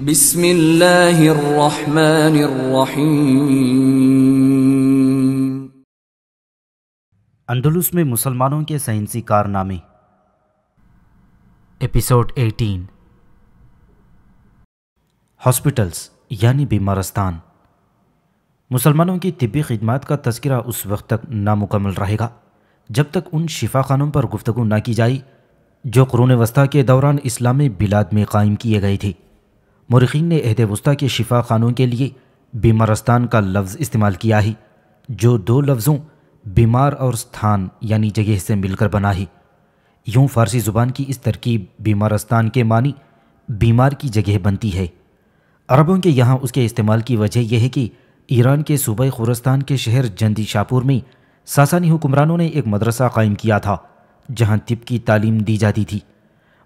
बिस्मिल्लाहिर्रहमानिर्रहीम में मुसलमानों के साइंसी कारनामे एपिसोड 18 हॉस्पिटल्स यानी बीमारस्तान मुसलमानों की तिबी खिदमत का तस्करा उस वक्त तक नामुकमल रहेगा जब तक उन शिफा खानों पर गुफ्तु ना की जाए जो कुरून वस्ता के दौरान इस्लामी बिलाद में कायम किए गए थे मरखीन ने अहद वस्ती के शिफा खानों के लिए बीमारस्तान का लफ्ज़ इस्तेमाल किया है जो दो लफ्ज़ों बीमार और स्थान यानी जगह से मिलकर बना है यूँ फ़ारसी ज़ुबान की इस तरकीब बीमारस्तान के मानी बीमार की जगह बनती है अरबों के यहाँ उसके इस्तेमाल की वजह यह है कि ईरान के सूबे खुरस्तान के शहर जंदी शाहपुर में सासानी हुक्मरानों ने एक मदरसा कायम किया था जहाँ तिब की तालीम दी जाती थी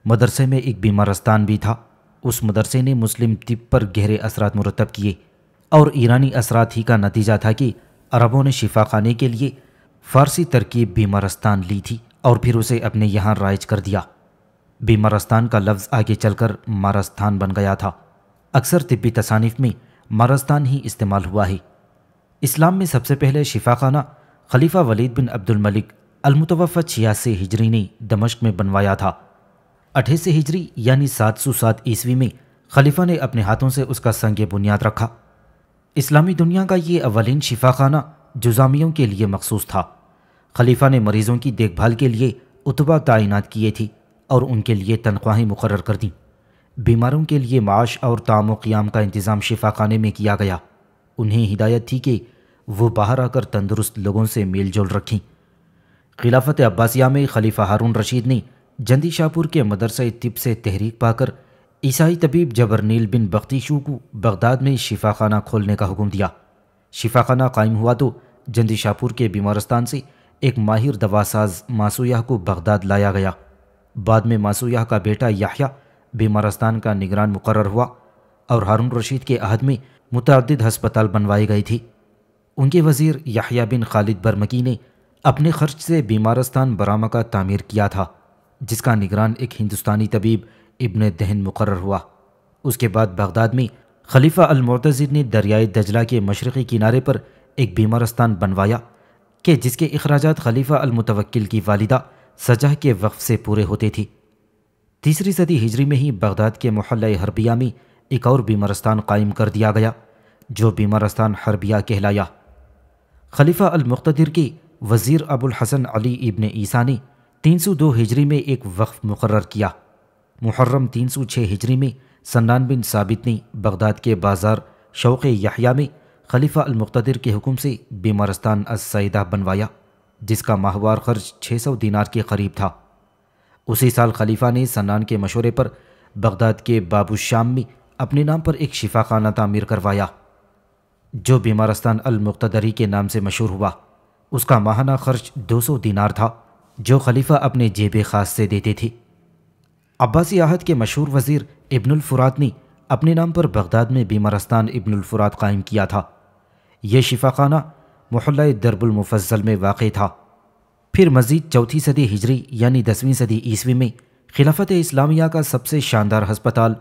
मदरसे में एक बीमारस्तान भी था उस मदरसे ने मुस्लिम तिब पर गहरे असरात मुरतब किए और ईरानी असरात ही का नतीजा था कि अरबों ने शिफा खाने के लिए फ़ारसी तरकीब बीमारस्तान ली थी और फिर उसे अपने यहाँ राइज कर दिया बीमारस्तान का लफ्ज़ आगे चलकर मारस्तान बन गया था अक्सर तिब्बी तसानिफ में मारस्तान ही इस्तेमाल हुआ है इस्लाम में सबसे पहले शिफा खाना खलीफा वलीद बिन अब्दुल मलिक छियासी हिजरी ने दमश्क में बनवाया था अठेसी हिजरी यानी सात सौ सात ईस्वी में खलीफा ने अपने हाथों से उसका संग बुनियाद रखा इस्लामी दुनिया का ये अवलिन शिफा खाना जुजामियों के लिए मखसूस था खलीफा ने मरीजों की देखभाल के लिए उतबा तैनात किए थी और उनके लिए तनख्वाहें मुकर कर दीं बीमारों के लिए माश और ताम क़्याम का इंतज़ाम शिफा खाने में किया गया उन्हें हिदायत थी कि वो बाहर आकर तंदुरुस्त लोगों से मेल जोल रखें खिलाफत अब्बासिया में खलीफा हारून रशीद ने जंदी शाहपुर के मदरसा तिब से तहरीक पाकर ईसाई तबीब जबरनील बिन बख्तीशू को बगदाद में शिफा खाना खोलने का हुक्म दिया शिफा खाना कायम हुआ तो जंदी शाहपुर के बीमारस्तान से एक माहिर दवासाज मासूयाह को बगदाद लाया गया बाद में मासूयाह का बेटा याहिया बीमारस्तान का निगरान मुकर हुआ और हारून रशीद के अहद में मुतद हस्पताल बनवाई गई थी उनके वजीर याहिया बिन खालिद बरमकी ने अपने खर्च से बीमारस्तान बरामा का तामीर किया था जिसका निगरान एक हिंदुस्तानी तबीब इब्न दहन मुकर हुआ उसके बाद बगदाद में खलीफा अलमतज़िर ने दरियाए दजला के मशरक़ी किनारे पर एक बीमारस्तान बनवाया कि जिसके अखराज खलीफा अलमतवक्ल की वालदा सजा के वक्फ से पूरे होते थे तीसरी सदी हिजरी में ही बगदाद के मोहल्ल हरबिया में एक और बीमारस्तान कायम कर दिया गया जो बीमारस्तान हरबिया कहलाया खलीफा अलमतदिर के वज़ीर अबुल हसन अली इबन ईसा ने तीन सौ दो हिजरी में एक वक्फ मुकर किया मुहर्रम तीन सौ छः हिजरी में सन्नान बिन साबित ने बगदाद के बाज़ार शौक़ यहया में खलीफा अलमुख्तर के हुक्म से बीमारस्तान असदा बनवाया जिसका माहवार खर्च छः सौ दिनार के करीब था उसी साल खलीफा ने सन्नान के मशोरे पर बगदाद के बाबू शाम में अपने नाम पर एक शिफा खाना तामीर करवाया जो बीमारस्तान अलमुख्तरी के नाम से मशहूर हुआ उसका माहाना खर्च दो सौ दिनार था जो खलीफा अपने जेब खास से देते थे अब्बासी आहद के मशहूर वजीर इब्नुलफ़ुरात ने अपने नाम पर बगदाद में बीमारस्तान इब्नुलफ़ुरात कायम किया था यह शिफाखाना मोहल्ला दरबुलमफजल में वाक़ था फिर मज़ीद चौथी सदी हिजरी यानी दसवीं सदी ईस्वी में खिलाफत इस्लामिया का सबसे शानदार हस्पताल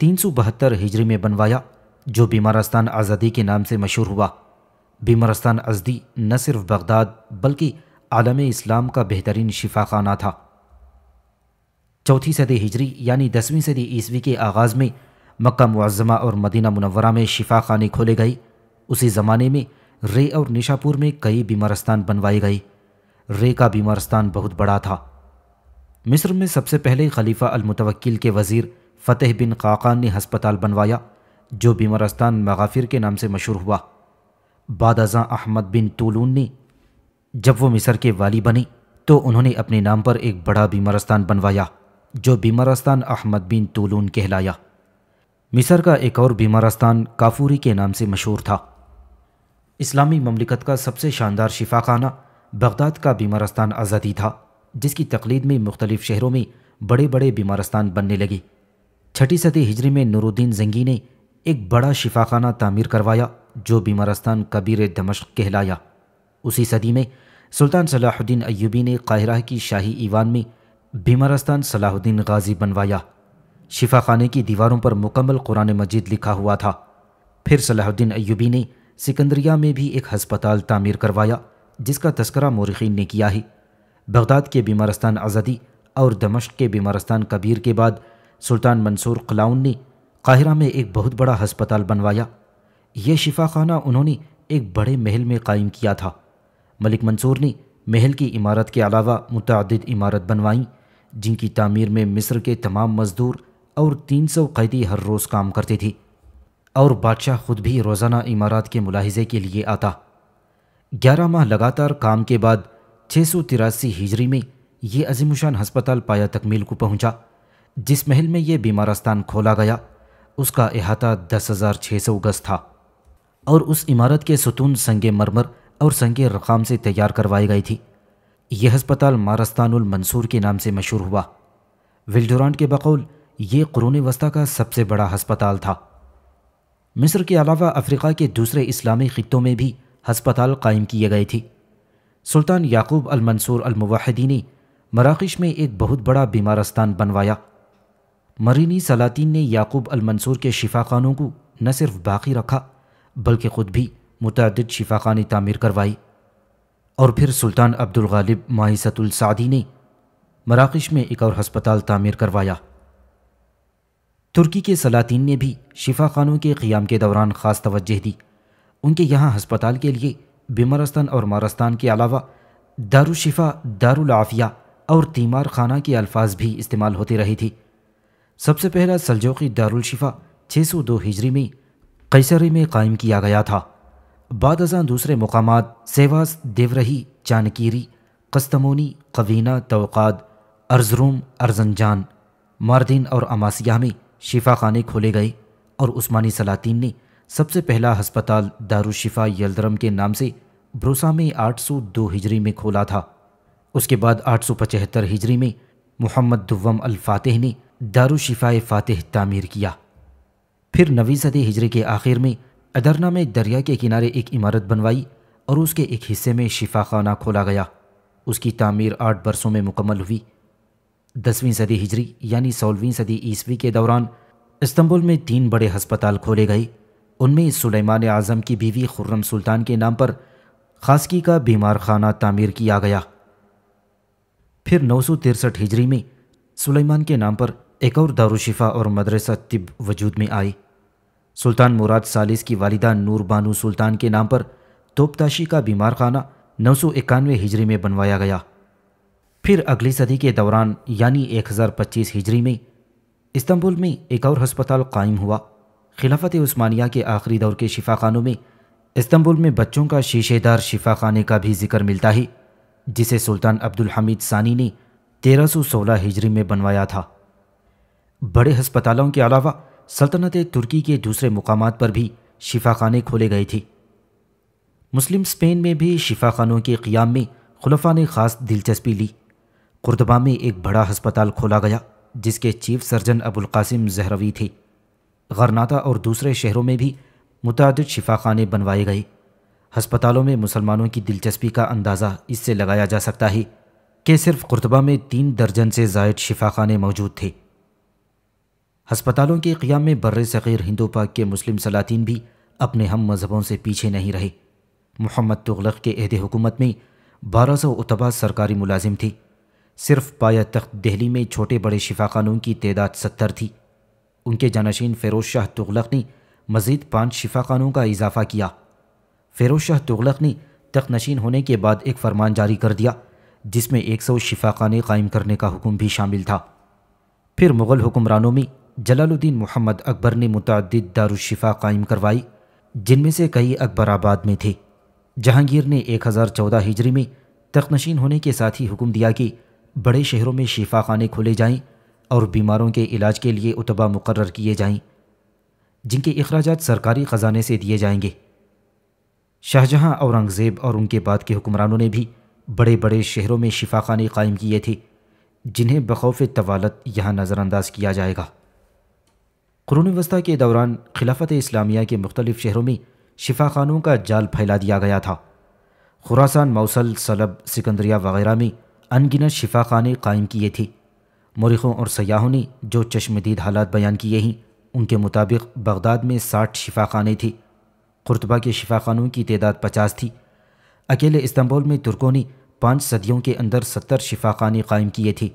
तीन सौ बहत्तर हिजरी में बनवाया जो बीमारस्तान आज़ादी के नाम से मशहूर हुआ बीमारस्तान अजदी न सिर्फ बगदाद बल्कि आलम इस्लाम का बेहतरीन शिफा खाना था चौथी सदी हिजरी यानी दसवीं सदी ईस्वी के आगाज़ में मक्का मुआज़मा और मदीना मुनवरा में शिफा खाने खोले गए उसी ज़माने में रे और निशापुर में कई बीमारस्तान बनवाए गए रे का बीमारस्तान बहुत बड़ा था मिस्र में सबसे पहले खलीफा अलमतवक्ल के वज़ीर फ़तेह बिन काक़ान ने हस्पताल बनवाया जो बीमारस्तान मगाफिर के नाम से मशहूर हुआ बादजा अहमद बिन तोलून ने जब वो मिसर के वाली बनी तो उन्होंने अपने नाम पर एक बड़ा बीमारस्तान बनवाया जो बीमारस्तान अहमद बिन तोलून कहलाया मिसर का एक और बीमारस्तान काफूरी के नाम से मशहूर था इस्लामी ममलिकत का सबसे शानदार शिफा खाना बगदाद का बीमारस्तान आज़ादी था जिसकी तकलीद में मुख्तलिफ़ शहरों में बड़े बड़े बीमारस्तान बनने लगे छठी सदी हिजरी में नूरुद्दीन जंगी ने एक बड़ा शिफाखाना तामीर करवाया जो बीमारस्तान कबीर दमश्क कहलाया उसी सदी में सुल्तान सलाहुद्दीन अयूबी ने काहिरा की शाही ईवान में बीमारस्तान सलाहुद्दीन गाजी बनवाया शिफा खाने की दीवारों पर मुकम्मल कुरान मजीद लिखा हुआ था फिर सलाहुद्दीन अयूबी ने सिकंदरिया में भी एक हस्पताल तामीर करवाया जिसका तस्करा मौरखीन ने किया है बगदाद के बीमारस्तान आज़ादी और दमश्क के बीमारस्तान कबीर के बाद सुल्तान मंसूर खलाउन ने काहिरा में एक बहुत बड़ा हस्पताल बनवाया यह शिफा खाना उन्होंने एक बड़े महल में कायम किया था मलिक मंसूर ने महल की इमारत के अलावा मुतद इमारत बनवाईं जिनकी तामीर में मिस्र के तमाम मजदूर और तीन सौ कैदी हर रोज़ काम करते थे और बादशाह खुद भी रोज़ाना इमारत के मुलाहजे के लिए आता ग्यारह माह लगातार काम के बाद छः सौ तिरासी हिजरी में ये अजीमशान हस्पताल पाया तकमील को पहुंचा जिस महल में यह बीमारस्तान खोला गया उसका अहाता दस हज़ार छः सौ गज़ था और उस इमारत के सतून संगे मरमर और संघीय रकाम से तैयार करवाई गई थी यह अस्पताल मारस्तानुल मंसूर के नाम से मशहूर हुआ विल्डोरांट के बकौल ये क़ुरून वस्ता का सबसे बड़ा हस्पताल था मिस्र के अलावा अफ्रीका के दूसरे इस्लामी ख़ितों में भी हस्पताल कायम किए गए थे सुल्तान याकूब अल मुवाहिदी ने मराकश में एक बहुत बड़ा बीमारस्तान बनवाया मरीनी सलातीन ने याकूब अल मंसूर के शिफा खानों को न सिर्फ बाकी रखा बल्कि ख़ुद भी मुतद खानी तामीर करवाई और फिर सुल्तान अब्दुल गालिब माहिसतुल सादी ने मराकश में एक और हस्पताल तामीर करवाया तुर्की के सलातीन ने भी शिफा खानों के क़्याम के दौरान ख़ास तवज्जह दी उनके यहाँ हस्पताल के लिए बिमरस्तान और मारस्तान के अलावा दारुशिफा दारुलाफिया और तीमार खाना के अल्फाज भी इस्तेमाल होते रहे थे सबसे पहला सलजोकी दारुलशिफा दो हिजरी में कैसरे में कायम किया गया था बाद अजा दूसरे मकाम सेवास देवरही चानकीरी कस्तमोनी कवीना तोक़ाद अर्जरूम अर्जनजान मारदीन और अमासिया में शिफा खाने खोले गए और उस्मानी सलातीन ने सबसे पहला हस्पताल दारुशिफा यलदरम के नाम से भरोसा में 802 हिजरी में खोला था उसके बाद 875 हिजरी में मोहम्मद दुवम अल ने दारुशिफा फ़ातह तामीर किया फिर नवी सदी हिजरी के आखिर में अदरना में दरिया के किनारे एक इमारत बनवाई और उसके एक हिस्से में शिफा खाना खोला गया उसकी तामीर आठ बरसों में मुकम्मल हुई दसवीं सदी हिजरी यानी सोलहवीं सदी ईस्वी के दौरान इस्तंबुल में तीन बड़े हस्पताल खोले गए उनमें सुलेमान आज़म की बीवी खुर्रम सुल्तान के नाम पर खासकी का बीमार खाना तामीर किया गया फिर नौ सौ तिरसठ हिजरी में सुलेमान के नाम पर एक और दारुशिफा और मदरसा तिब वजूद में आई सुल्तान मुराद सालिस की वालिदा नूर बानू सुल्तान के नाम पर तोपताशी का बीमार खाना नौ सौ इक्यानवे हिजरी में बनवाया गया फिर अगली सदी के दौरान यानी 1025 हिजरी में इस्तंबुल में एक और अस्पताल कायम हुआ खिलाफत उस्मानिया के आखिरी दौर के शिफा खानों में इस्तंबुल में बच्चों का शीशेदार शिफा खाने का भी जिक्र मिलता है जिसे सुल्तान अब्दुल हमीद सानी ने 1316 हिजरी में बनवाया था बड़े हस्पतालों के अलावा सल्तनत तुर्की के दूसरे मुकाम पर भी शिफा खाने खोले गए थे मुस्लिम स्पेन में भी शिफा खानों के क़्याम में खुलफा ने ख़ास दिलचस्पी ली कुर्दबा में एक बड़ा हस्पताल खोला गया जिसके chief surgeon Abul Qasim Zahrawi थे गरनाता और दूसरे शहरों में भी मुतद शिफा खाने बनवाए गए हस्पतालों में मुसलमानों की दिलचस्पी का अंदाज़ा इससे लगाया जा सकता है कि सिर्फ कुर्तबा में तीन दर्जन से जायद शिफा खाने मौजूद थे हस्पतालों के क़्याम में बर सग़ीर हिंदो पाक के मुस्लिम सलातिन भी अपने हम मज़हबों से पीछे नहीं रहे मोहम्मद तुगलक के अहद हुकूमत में बारह सौ उतबा सरकारी मुलाजिम थी सिर्फ पाया तख्त दिल्ली में छोटे बड़े शिफा खानों की तैदाद सत्तर थी उनके जानशीन फ़िरोज़ शाह तुगलक ने मज़ीद पाँच शिफा खानों का इजाफ़ा किया फ़िरोज़ शाह तुगलक ने तख्त नशीन होने के बाद एक फरमान जारी कर दिया जिसमें एक सौ शिफा खाने कायम करने का हुक्म भी शामिल था फिर मुग़ल हुक्मरानों में जलालुद्दीन मोहम्मद अकबर ने मुतद दारुशिफा कायम करवाई जिनमें से कई अकबर आबाद में थे जहांगीर ने 1014 हिजरी में तखनशीन होने के साथ ही हुक्म दिया कि बड़े शहरों में शिफा खाने खोले जाएं और बीमारों के इलाज के लिए उतबा मुकर किए जाएं जिनके अखराज सरकारी ख़जाने से दिए जाएंगे शाहजहाँ औरंगज़ेब और उनके बाद के हुक्मरानों ने भी बड़े बड़े शहरों में शिफा खाने कायम किए थे जिन्हें बखौफ तवालत यहाँ नज़रअंदाज किया जाएगा क़रून वस्ती के दौरान खिलाफत इस्लामिया के मुख्तलिफ़ शहरों में शिफा खानों का जाल फैला दिया गया था खुरासान मौसल सलब सिकंदरिया वगैरह में अनगिनत शिफा खाने कायम किए थे मरखों और सयाहों ने जो चश्मदीद हालात बयान किए हैं उनके मुताबिक बगदाद में साठ शिफा खाने थे कुरतबा के शिफा खानों की तदाद पचास थी अकेले इस्तंबुल में तुर्कों ने पाँच सदियों के अंदर सत्तर शिफा खाने कायम किए थे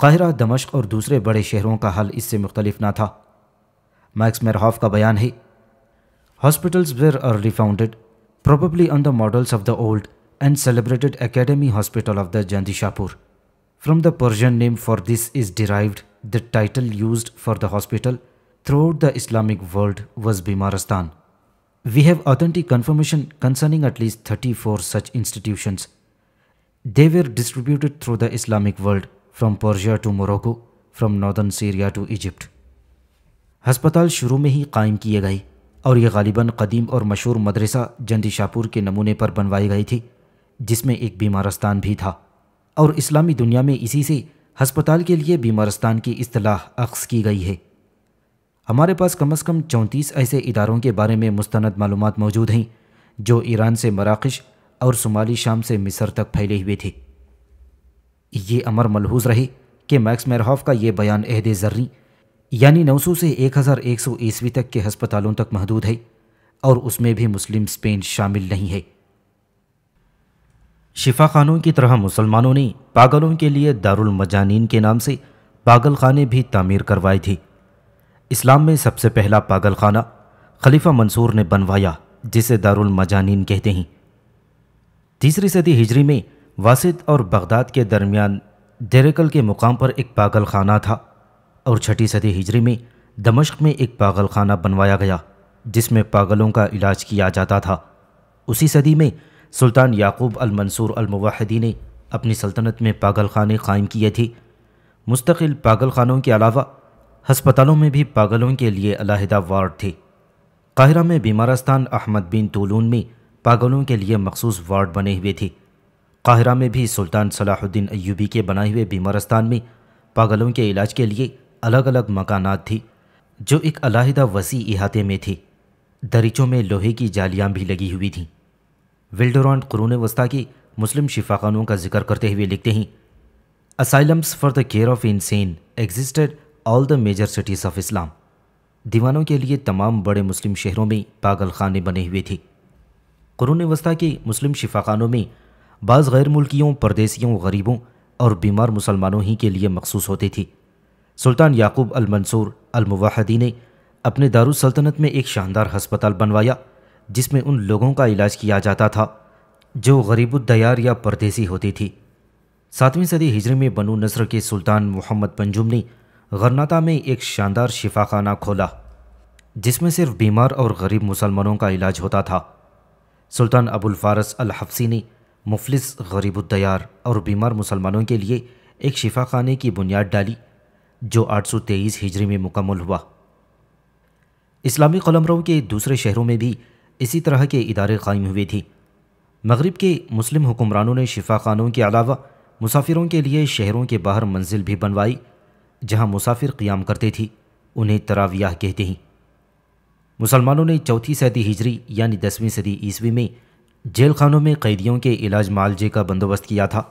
काहरा दमश्क और दूसरे बड़े शहरों का हल इससे मुख्तलिफ ना था मैक्स मेरहॉफ का बयान है hospitals were early founded probably on the models of the old and celebrated Academy Hospital of the Jandishapur. From the Persian name for this is derived the title used for the hospital throughout the Islamic world was Bimaristan. We have authentic confirmation concerning at least 34 such institutions. They were distributed through the Islamic world from Persia to Morocco, from northern Syria to Egypt. हस्पताल शुरू में ही कायम किए गए और ये गालिबा कदीम और मशहूर मदरसा जंदी शाहपुर के नमूने पर बनवाई गई थी जिसमें एक बीमारस्तान भी था और इस्लामी दुनिया में इसी से हस्पताल के लिए बीमारस्तान की असलाह अक्स की गई है हमारे पास कम अज़ कम चौंतीस ऐसे इदारों के बारे में मुस्ंद मालूम मौजूद हैं जो ईरान से मराकश और शुमाली शाम से मिस्र तक फैले हुए थे ये अमर मलहूज रहे कि मैक्स मेरहॉफ का ये बयान अहद जर्री यानी 900 से 1100 ईस्वी तक के हस्पतालों तक महदूद है और उसमें भी मुस्लिम स्पेन शामिल नहीं है शिफा खानों की तरह मुसलमानों ने पागलों के लिए दारुल मजानीन के नाम से पागल खाने भी तामीर करवाई थी इस्लाम में सबसे पहला पागल खाना खलीफा मंसूर ने बनवाया जिसे दारुल मजानीन कहते हैं तीसरी सदी हिजरी में वासिद और बगदाद के दरमियान डेरेकल के मुकाम पर एक पागल खाना था और छठी सदी हिजरी में दमश्क में एक पागल खाना बनवाया गया जिसमें पागलों का इलाज किया जाता था उसी सदी में सुल्तान याकूब अल अल अलमवाहदी ने अपनी सल्तनत में पागल खाने कायम किए थे मुस्तकिल पागल खानों के अलावा हस्पतालों में भी पागलों के लिए अलहदा वार्ड थे काहिरा में बीमारस्तान अहमद बिन तोलून में पागलों के लिए मखसूस वार्ड बने हुए थे काहिरा में भी सुल्तान सलाहुद्दीन अयूबी के बनाए हुए बीमारस्तान में पागलों के इलाज के लिए अलग अलग मकानात थी जो एक अलाहिदा वसी इहाते में थी दरीचों में लोहे की जालियां भी लगी हुई थीं विल्डोरान कुरून वस्ता की मुस्लिम शिफाखानों का जिक्र करते हुए लिखते हैं asylums for the care of insane existed all the major cities of Islam दीवानों के लिए तमाम बड़े मुस्लिम शहरों में पागल खाने बने हुए थे क़रून वस्ता के मुस्लिम शिफाखानों में बाज़ गैर मुल्कियों परदेसियों गरीबों और बीमार मुसलमानों ही के लिए मखसूस होती थी सुल्तान याकूब अल मंसूर अल मुवाहदी ने अपने दारुसल्तनत में एक शानदार हस्पताल बनवाया जिसमें उन लोगों का इलाज किया जाता था जो गरीबुद्दयार या परदेसी होती थी सातवीं सदी हिजरी में बनु नसर के सुल्तान मोहम्मद पंजुम ने गरनाता में एक शानदार शिफाखाना खोला जिसमें सिर्फ बीमार और गरीब मुसलमानों का इलाज होता था सुल्तान अबुल फारस अल हफ्सी ने मुफलिस गरीबुद्दयार और बीमार मुसलमानों के लिए एक शिफा खाने की बुनियाद डाली जो 823 हिजरी में मुकम्मल हुआ इस्लामी कलमरों के दूसरे शहरों में भी इसी तरह के इदारे कायम हुए थे मगरब के मुस्लिम हुक्मरानों ने शिफा खानों के अलावा मुसाफिरों के लिए शहरों के बाहर मंजिल भी बनवाई जहां मुसाफिर क़ियाम करते थे उन्हें तरावियाह कहते हैं मुसलमानों ने चौथी सदी हिजरी यानी दसवीं सदी ईस्वी में जेल खानों में कैदियों के इलाज मालजे का बंदोबस्त किया था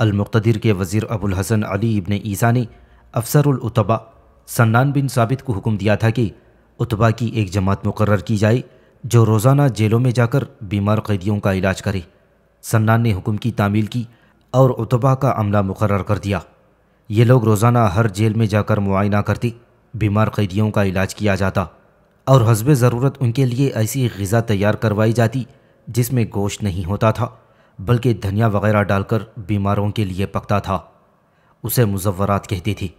अलमुतदिर के वज़ी अबुल हसन अली इबन ईसा ने अफसर उतबा सन्नान बिन साबित को हुक्म दिया था कि उतबा की एक जमात मुकर की जाए जो रोज़ाना जेलों में जाकर बीमार कैदियों का इलाज करे सन्नान ने हुक्म की तामील की और उतबा का अमला मुकर कर दिया ये लोग रोज़ाना हर जेल में जाकर मुआयना करते बीमार कैदियों का इलाज किया जाता और हसब ज़रूरत उनके लिए ऐसी गज़ा तैयार करवाई जाती जिसमें गोश्त नहीं होता था बल्कि धनिया वगैरह डालकर बीमारों के लिए पकता था उसे मुजवरात कहती थी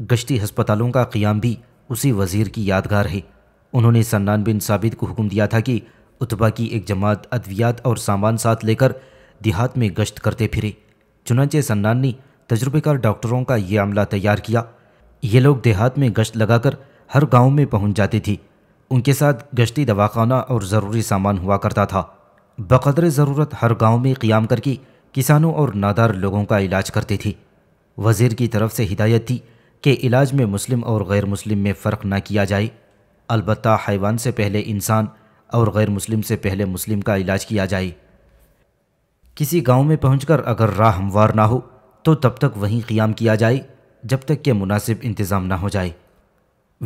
गश्ती हस्पतालों का क़्याम भी उसी वज़ीर की यादगार है उन्होंने सन्नान बिन साबित को हुक्म दिया था कि उतबा की एक जमात अद्वियात और सामान साथ लेकर देहात में गश्त करते फिरे चुनाचे सन्नान ने तजुर्बेकार डॉक्टरों का ये अमला तैयार किया ये लोग देहात में गश्त लगाकर हर गांव में पहुंच जाते थे उनके साथ गश्ती दवाखाना और ज़रूरी सामान हुआ करता था बकदर ज़रूरत हर गांव में क़्याम करके किसानों और नादार लोगों का इलाज करते थे वज़ीर की तरफ से हिदायत थी कि इलाज में मुस्लिम और गैर मुस्लिम में फ़र्क ना किया जाए अलबत् हैवान से पहले इंसान और गैर मुस्लिम से पहले मुस्लिम का इलाज किया जाए किसी गांव में पहुंचकर अगर राह हमवार ना हो तो तब तक वहीं क़ियाम किया जाए जब तक के मुनासिब इंतज़ाम ना हो जाए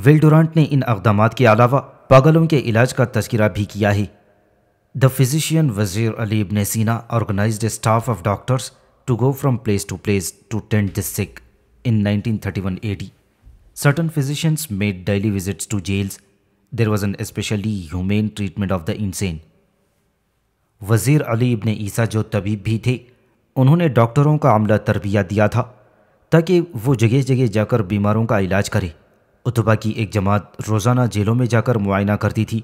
विल डोरांट ने इन इकदाम के अलावा पागलों के इलाज का तस्करा भी किया है द फिजिशियन वजीर अलीब ने सीना organise staff of doctors to go from place to place to tend this sick In 1931 AD, certain physicians made daily visits to jails. There was an especially humane treatment of the insane. वजीर अली इब्ने ईसा जो तबीब भी थे उन्होंने डॉक्टरों का अमला तरबिया दिया था ताकि वो जगह जगह जाकर बीमारों का इलाज करे उतबा की एक जमात रोज़ाना जेलों में जाकर मुआयना करती थी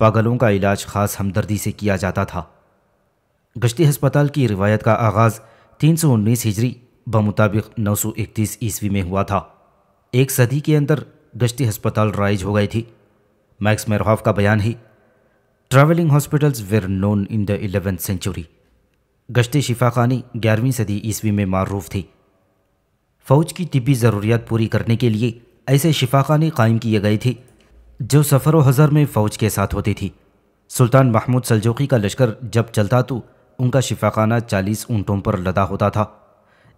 पागलों का इलाज ख़ास हमदर्दी से किया जाता था गश्ती हस्पताल की रिवायत का आगाज़ 319 हिजरी बमुताबिक 931 ईस्वी में हुआ था एक सदी के अंदर गश्ती अस्पताल राइज हो गई थी मैक्स मेरहॉफ का बयान ही travelling hospitals were known in the eleventh century गश्ती शिफा खानी ग्यारहवीं सदी ईस्वी में मारूफ थी फ़ौज की तिबी ज़रूरियात पूरी करने के लिए ऐसे शिफा खानी कायम किए गए थे जो सफ़र हज़र में फ़ौज के साथ होती थी सुल्तान महमूद सलजोकी का लश्कर जब चलता तो उनका शिफाखाना चालीस ऊंटों पर लदा होता था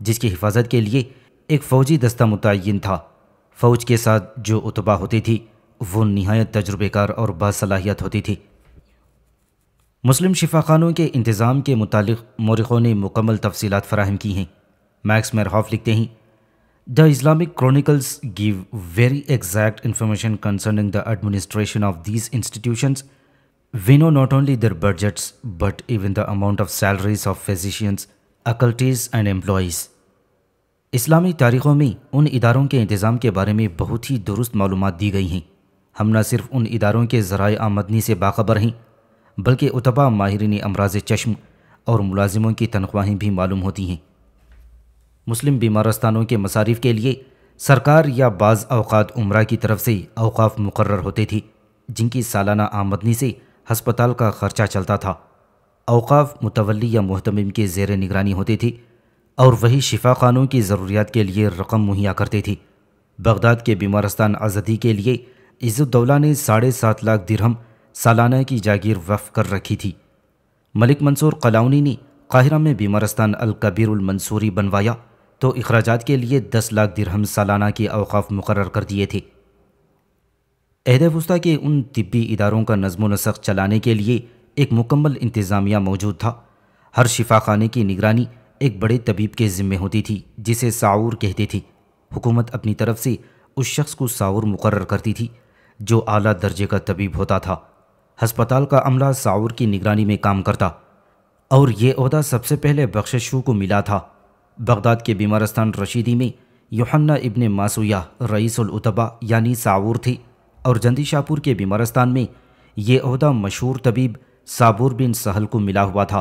जिसकी हिफाजत के लिए एक फ़ौजी दस्ता मुतन था फ़ौज के साथ जो उतबा होती थी वो नहायत तजुर्बेकार और बासलाहियत होती थी मुस्लिम शिफा खानों के इंतज़ाम के मुतालिक मौरखों ने मुकम्मल तफसीत फ़राहम की हैं मैक्स मेरहॉफ लिखते हैं the Islamic chronicles give very exact information concerning the administration of these institutions we know not only their budgets but even the amount of salaries of physicians oculists and employees इस्लामी तारीख़ों में उन इदारों के इंतज़ाम के बारे में बहुत ही दुरुस्त मालूम दी गई हैं हम न सिर्फ उन इदारों के ज़रा आमदनी से बाखबर हैं बल्कि उतबा माहरीन अमराज चश्म और मुलाजिमों की तनख्वाहें भी मालूम होती हैं मुस्लिम बीमारस्तानों के मसारिफ के लिए सरकार या बाज़ अवकात उम्र की तरफ से अवकाफ़ मुकर होते थे जिनकी सालाना आमदनी से हस्पताल का खर्चा चलता था अवकाफ मुतवली या महतमिम के जेर निगरानी होती थी और वही शिफा खानों की ज़रूरियात के लिए रकम मुहैया करती थी बगदाद के बीमारस्तान आज़ादी के लिए इज़्ज़ुद्दौला ने साढ़े सात लाख दिरहम सालाना की जागीर वफ़ कर रखी थी मलिक मंसूर कलाउनी ने काहिरा में बीमारस्तान अलकबीरमंसूरी बनवाया तो अखराज के लिए दस लाख दिरहम सालाना के अवकाफ मुकर कर दिए थे अहद वस्ता के उन तिब्बी इदारों का नज्म नसक चलाने के लिए एक मुकम्मल इंतज़ामिया मौजूद था हर शिफा खाने की निगरानी एक बड़े तबीब के ज़िम्मे होती थी जिसे साउर कहते थे हुकूमत अपनी तरफ से उस शख्स को साउर मुकर करती थी जो आला दर्जे का तबीब होता था हस्पताल का अमला साउर की निगरानी में काम करता और ये अहदा सबसे पहले बख्शु को मिला था बगदाद के बीमारस्तान रशीदी में योहन्ना इब्न मासूया रईसलतबा यानी साउर थे और जंदी शाहपुर के बीमारस्तान में ये अहदा मशहूर तबीब साबुर बिन सहल को मिला हुआ था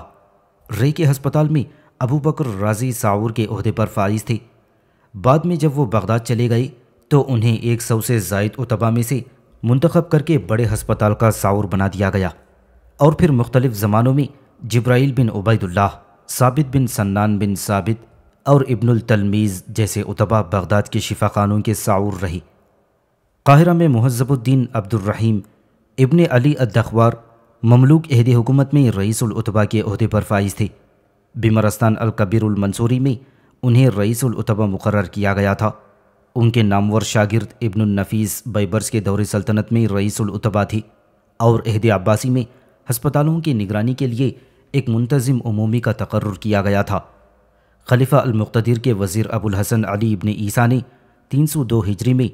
रे के हस्पताल में अबू बकर राजी साउर के अहदे पर फाइज थे बाद में जब वो बगदाद चले गए तो उन्हें एक सौ से जायद उतबा में से मुंतखब करके बड़े हस्पताल का साउर बना दिया गया और फिर मुख्तलिफ ज़मानों में जब्राइल बिन उबैदुल्लाह साबित बिन सन्नान बिन साबित और इब्नुल तलमीज़ जैसे उतबा बगदाद के शिफा खानों के साउर रही काहिरा में महजबुद्दीन अब्दुलरहीम इबन अली अदखवार ममलूक अहद हुकूमत में रईसतबा के अहदे पर फाइज थे बिमरस्तान अलकबीरमंसूरी में उन्हें रईसतबा मुकर किया गया था उनके नामवर शागिर्द इब्नफीस बैबर्स के दौरे सल्तनत में रईसतबा थी और अहद अब्बासी में हस्पतालों की निगरानी के लिए एक मुंतज़म अमूमी का तकर्र किया गया था खलीफा अलमुतदिर के वज़ीर अबुल हसन अली इबन ईसा ने तीन सौ दो हिजरी में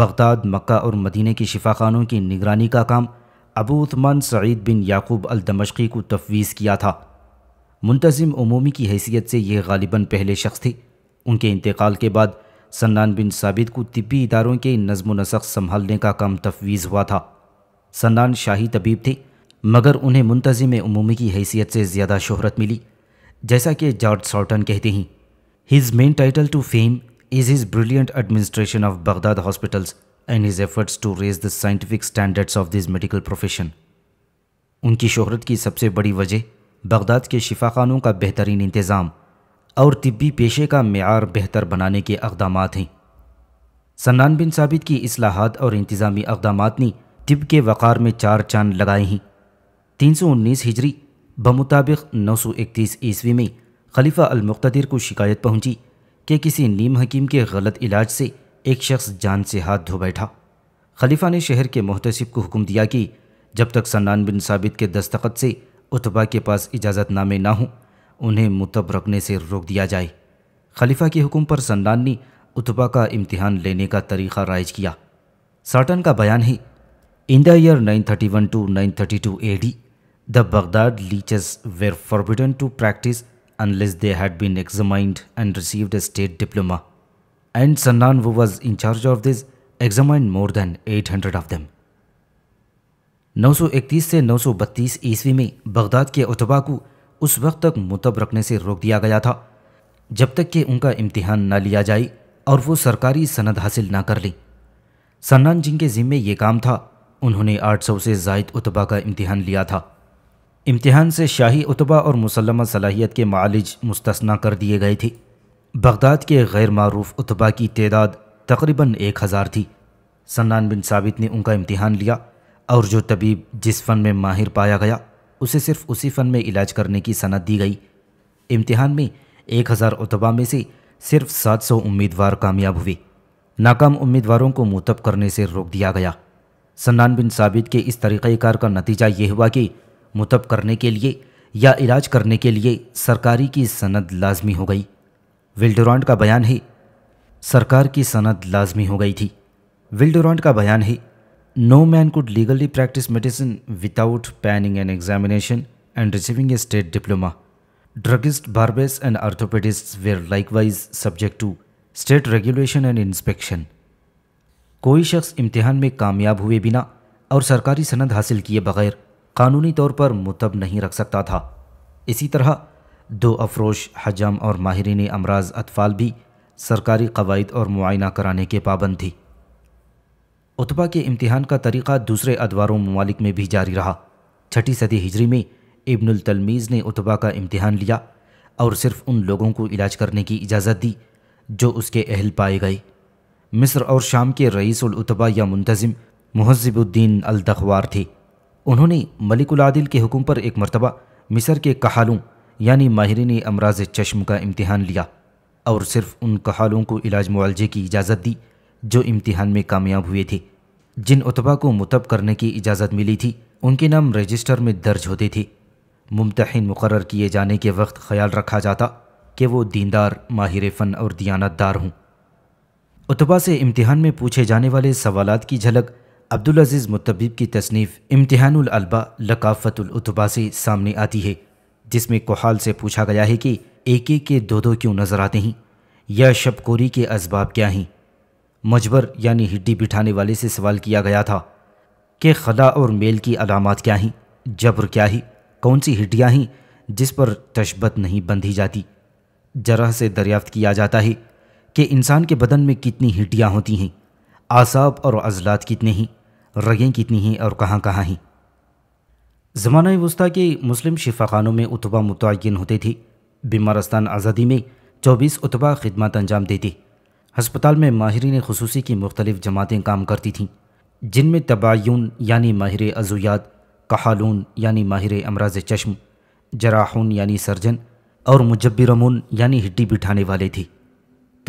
बगदाद मक्का और मदीने के शिफा खानों की निगरानी का काम अबू उस्मान सईद बिन याकूब अल दमशकी को तफवीज़ किया था मुंतज़म अमूमी की हैसियत से यह गालिबा पहले शख्स थे उनके इंतकाल के बाद सन्नान बिन साबित को तिब्बी इदारों के नज़म नसक संभालने का काम तफवीज़ हुआ था सन्नान शाही तबीब थे मगर उन्हें मुंतजिम अमूमी की हैसियत से ज़्यादा शोहरत मिली जैसा कि जॉर्ज सॉटन कहते हैं his main title to fame is his brilliant administration of Baghdad hospitals and his efforts to raise the scientific standards of this medical profession उनकी शोहरत की सबसे बड़ी वजह बगदाद के शिफा खानों का बेहतरीन इंतज़ाम और तिब्बी पेशे का मैार बेहतर बनाने के अकदाम हैं सन्नान बिन साबित की असलाहत और इंतज़ामी अकदाम ने तिब के वक़ार में चार चांद लगाए हैं तीन सौ उन्नीस हिजरी बमुताबिक नौ सौ इकतीस ईस्वी में खलीफा अलमुख्तर को शिकायत पहुँची कि किसी नीम हकीम के गलत इलाज से एक शख्स जान से हाथ धो बैठा खलीफा ने शहर के मोहतसिब को हुक्म दिया कि जब तक सन्नान बिन साबित के दस्तखत से उतबा के पास इजाज़तनामे ना हों उन्हें मुतब रखने से रोक दिया जाए खलीफा के हुक्म पर सन्नान ने उतबा का इम्तहान लेने का तरीक़ा राइज किया साटन का बयान है in the year one two nine thirty two A D the Baghdad leeches were forbidden to practise unless they had been examined and received a state diploma and Sannan, who was in charge of this, examined more than 800 of them. 931 से 932 ईस्वी में Baghdad के उतबा को उस वक्त तक मुतब रखने से रोक दिया गया था जब तक कि उनका इम्तिहान ना लिया जाए और वो सरकारी सनद हासिल ना कर ली सन्नान जिनके ज़िम्मे ये काम था उन्होंने 800 से जायद उतबा का इम्तिहान लिया था इम्तिहान से शाही उतबा और मुसलमा सलाहियत के मालिज मुस्तना कर दिए गए थे बगदाद के गैर मरूफ उतबा की तदाद तकरीबन एक हज़ार थी सन्नान बिन साबित ने उनका इम्तहान लिया और जो तबीब जिस फ़न में माहिर पाया गया उसे सिर्फ उसी फ़न में इलाज करने की सनत दी गई इम्तहान में एक हज़ार उतबा में से सिर्फ सात सौ उम्मीदवार कामयाब हुए नाकाम उम्मीदवारों को मुतब करने से रोक दिया गया सन्नान बिन साबित के इस तरीक़ार का नतीजा यह हुआ कि मुतब करने के लिए या इलाज करने के लिए सरकारी की सनद लाजमी हो गई विल्डोरॉन्ट का बयान ही सरकार की सनद लाजमी हो गई थी विल्डोरॉन्ट का बयान ही no man could legally practise medicine without passing an examination and receiving a state diploma druggists barbers and orthopedists were likewise subject to state regulation and inspection कोई शख्स इम्तिहान में कामयाब हुए बिना और सरकारी सनद हासिल किए बगैर कानूनी तौर पर मुतब नहीं रख सकता था इसी तरह दो अफरोश हजम और माहरीन अमराज अतफाल भी सरकारी कवायद और मुआयना कराने के पाबंद थी उतबा के इम्तहान का तरीक़ा दूसरे अदवारों ममालिक में भी जारी रहा छठी सदी हिजरी में इब्नुल ने उतबा का इम्तहान लिया और सिर्फ उन लोगों को इलाज करने की इजाज़त दी जो उसके अहल पाए गए मिस्र और शाम के रईसतबा या मुंतज़म महजबुद्दीन अलदखवार थे उन्होंने मलिकुलादिल के हुक्म पर एक मरतबा मिस्र के कहालों यानी ने अमराज चश्म का इम्तहान लिया और सिर्फ उन कहालों को इलाज मुआवजे की इजाज़त दी जो इम्तहान में कामयाब हुए थे जिन उतबा को मुतब करने की इजाज़त मिली थी उनके नाम रजिस्टर में दर्ज होते थे मुमतहन मुकर किए जाने के वक्त ख्याल रखा जाता कि वो दीनदार माहिर फ़न और दियानतदार हूँ उतबा से इम्तहान में पूछे जाने वाले सवाल की झलक अब्दुल अजीज़ की तसनीफ़ इम्तहानलबा लकाफ़तुलतबा से सामने आती है जिसमें कोहाल से पूछा गया है कि एक एक के दो दो क्यों नज़र आते हैं या शबकोरी के इसबाब क्या हैं मजबर यानी हिड्डी बिठाने वाले से सवाल किया गया था कि खदा और मेल की अलामत क्या हैं जबर क्या ही कौन सी हिड्डियाँ हैं जिस पर तशबत नहीं बंधी जाती जरह से दरियाफ्त किया जाता है कि इंसान के बदन में कितनी हिड्डियाँ होती हैं आसाब और अजलात कितने हैं रगें कितनी हैं और कहाँ कहाँ हैं ज़माना वस्ती के मुस्लिम शिफा खानों में उतबा मुतन होती थी बीमारस्तान आज़ादी में चौबीस उतबा खिदमत अंजाम देती हस्पताल में माहरीन खसूसी की मुख्तलिफ जमातें काम करती थीं जिनमें तबायून यानी माहिर अजुयात कहालून यानी माहिर अमराज चश्म जराहून यानी सर्जन और मुजब्बरमून यानी हिड्डी बिठाने वाले थे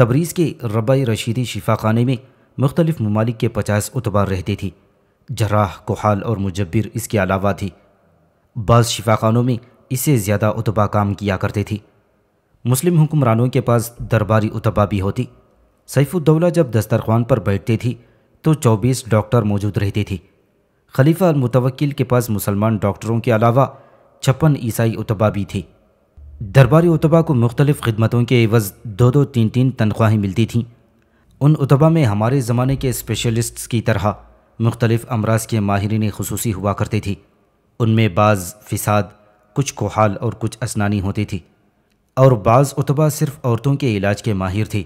तबरीज़ के रबाई रशीदी शिफा खाने में मुख्तलिफ ममालिक के पचास उतबार रहती थी जराह कोहाल और मुजब्बिर इसके अलावा थी बाज़ शिफाखानों में इससे ज़्यादा उतबा काम किया करती थी मुस्लिम हुक्मरानों के पास दरबारी उतबा भी होती सैफुद्दौला जब दस्तरखान पर बैठती थी तो 24 डॉक्टर मौजूद रहती थी खलीफा और मुतवक्ल के पास मुसलमान डॉक्टरों के अलावा छप्पन ईसाई उतबा भी थी दरबारी उतबा को मुख्तलिफ़ खिदमतों के एवज़ दो दो तीन तीन तनख्वाहें मिलती थीं उन उतबा में हमारे ज़माने के स्पेशलिस्ट्स की तरह मुख्तलिफ़ अमराज के माहरीन खसूसी हुआ करती थी उनमें बाज़ फ़िसाद कुछ कोहाल और कुछ असनानी होती थी और बाज़ उतबा सिर्फ़ औरतों के इलाज के माहिर थी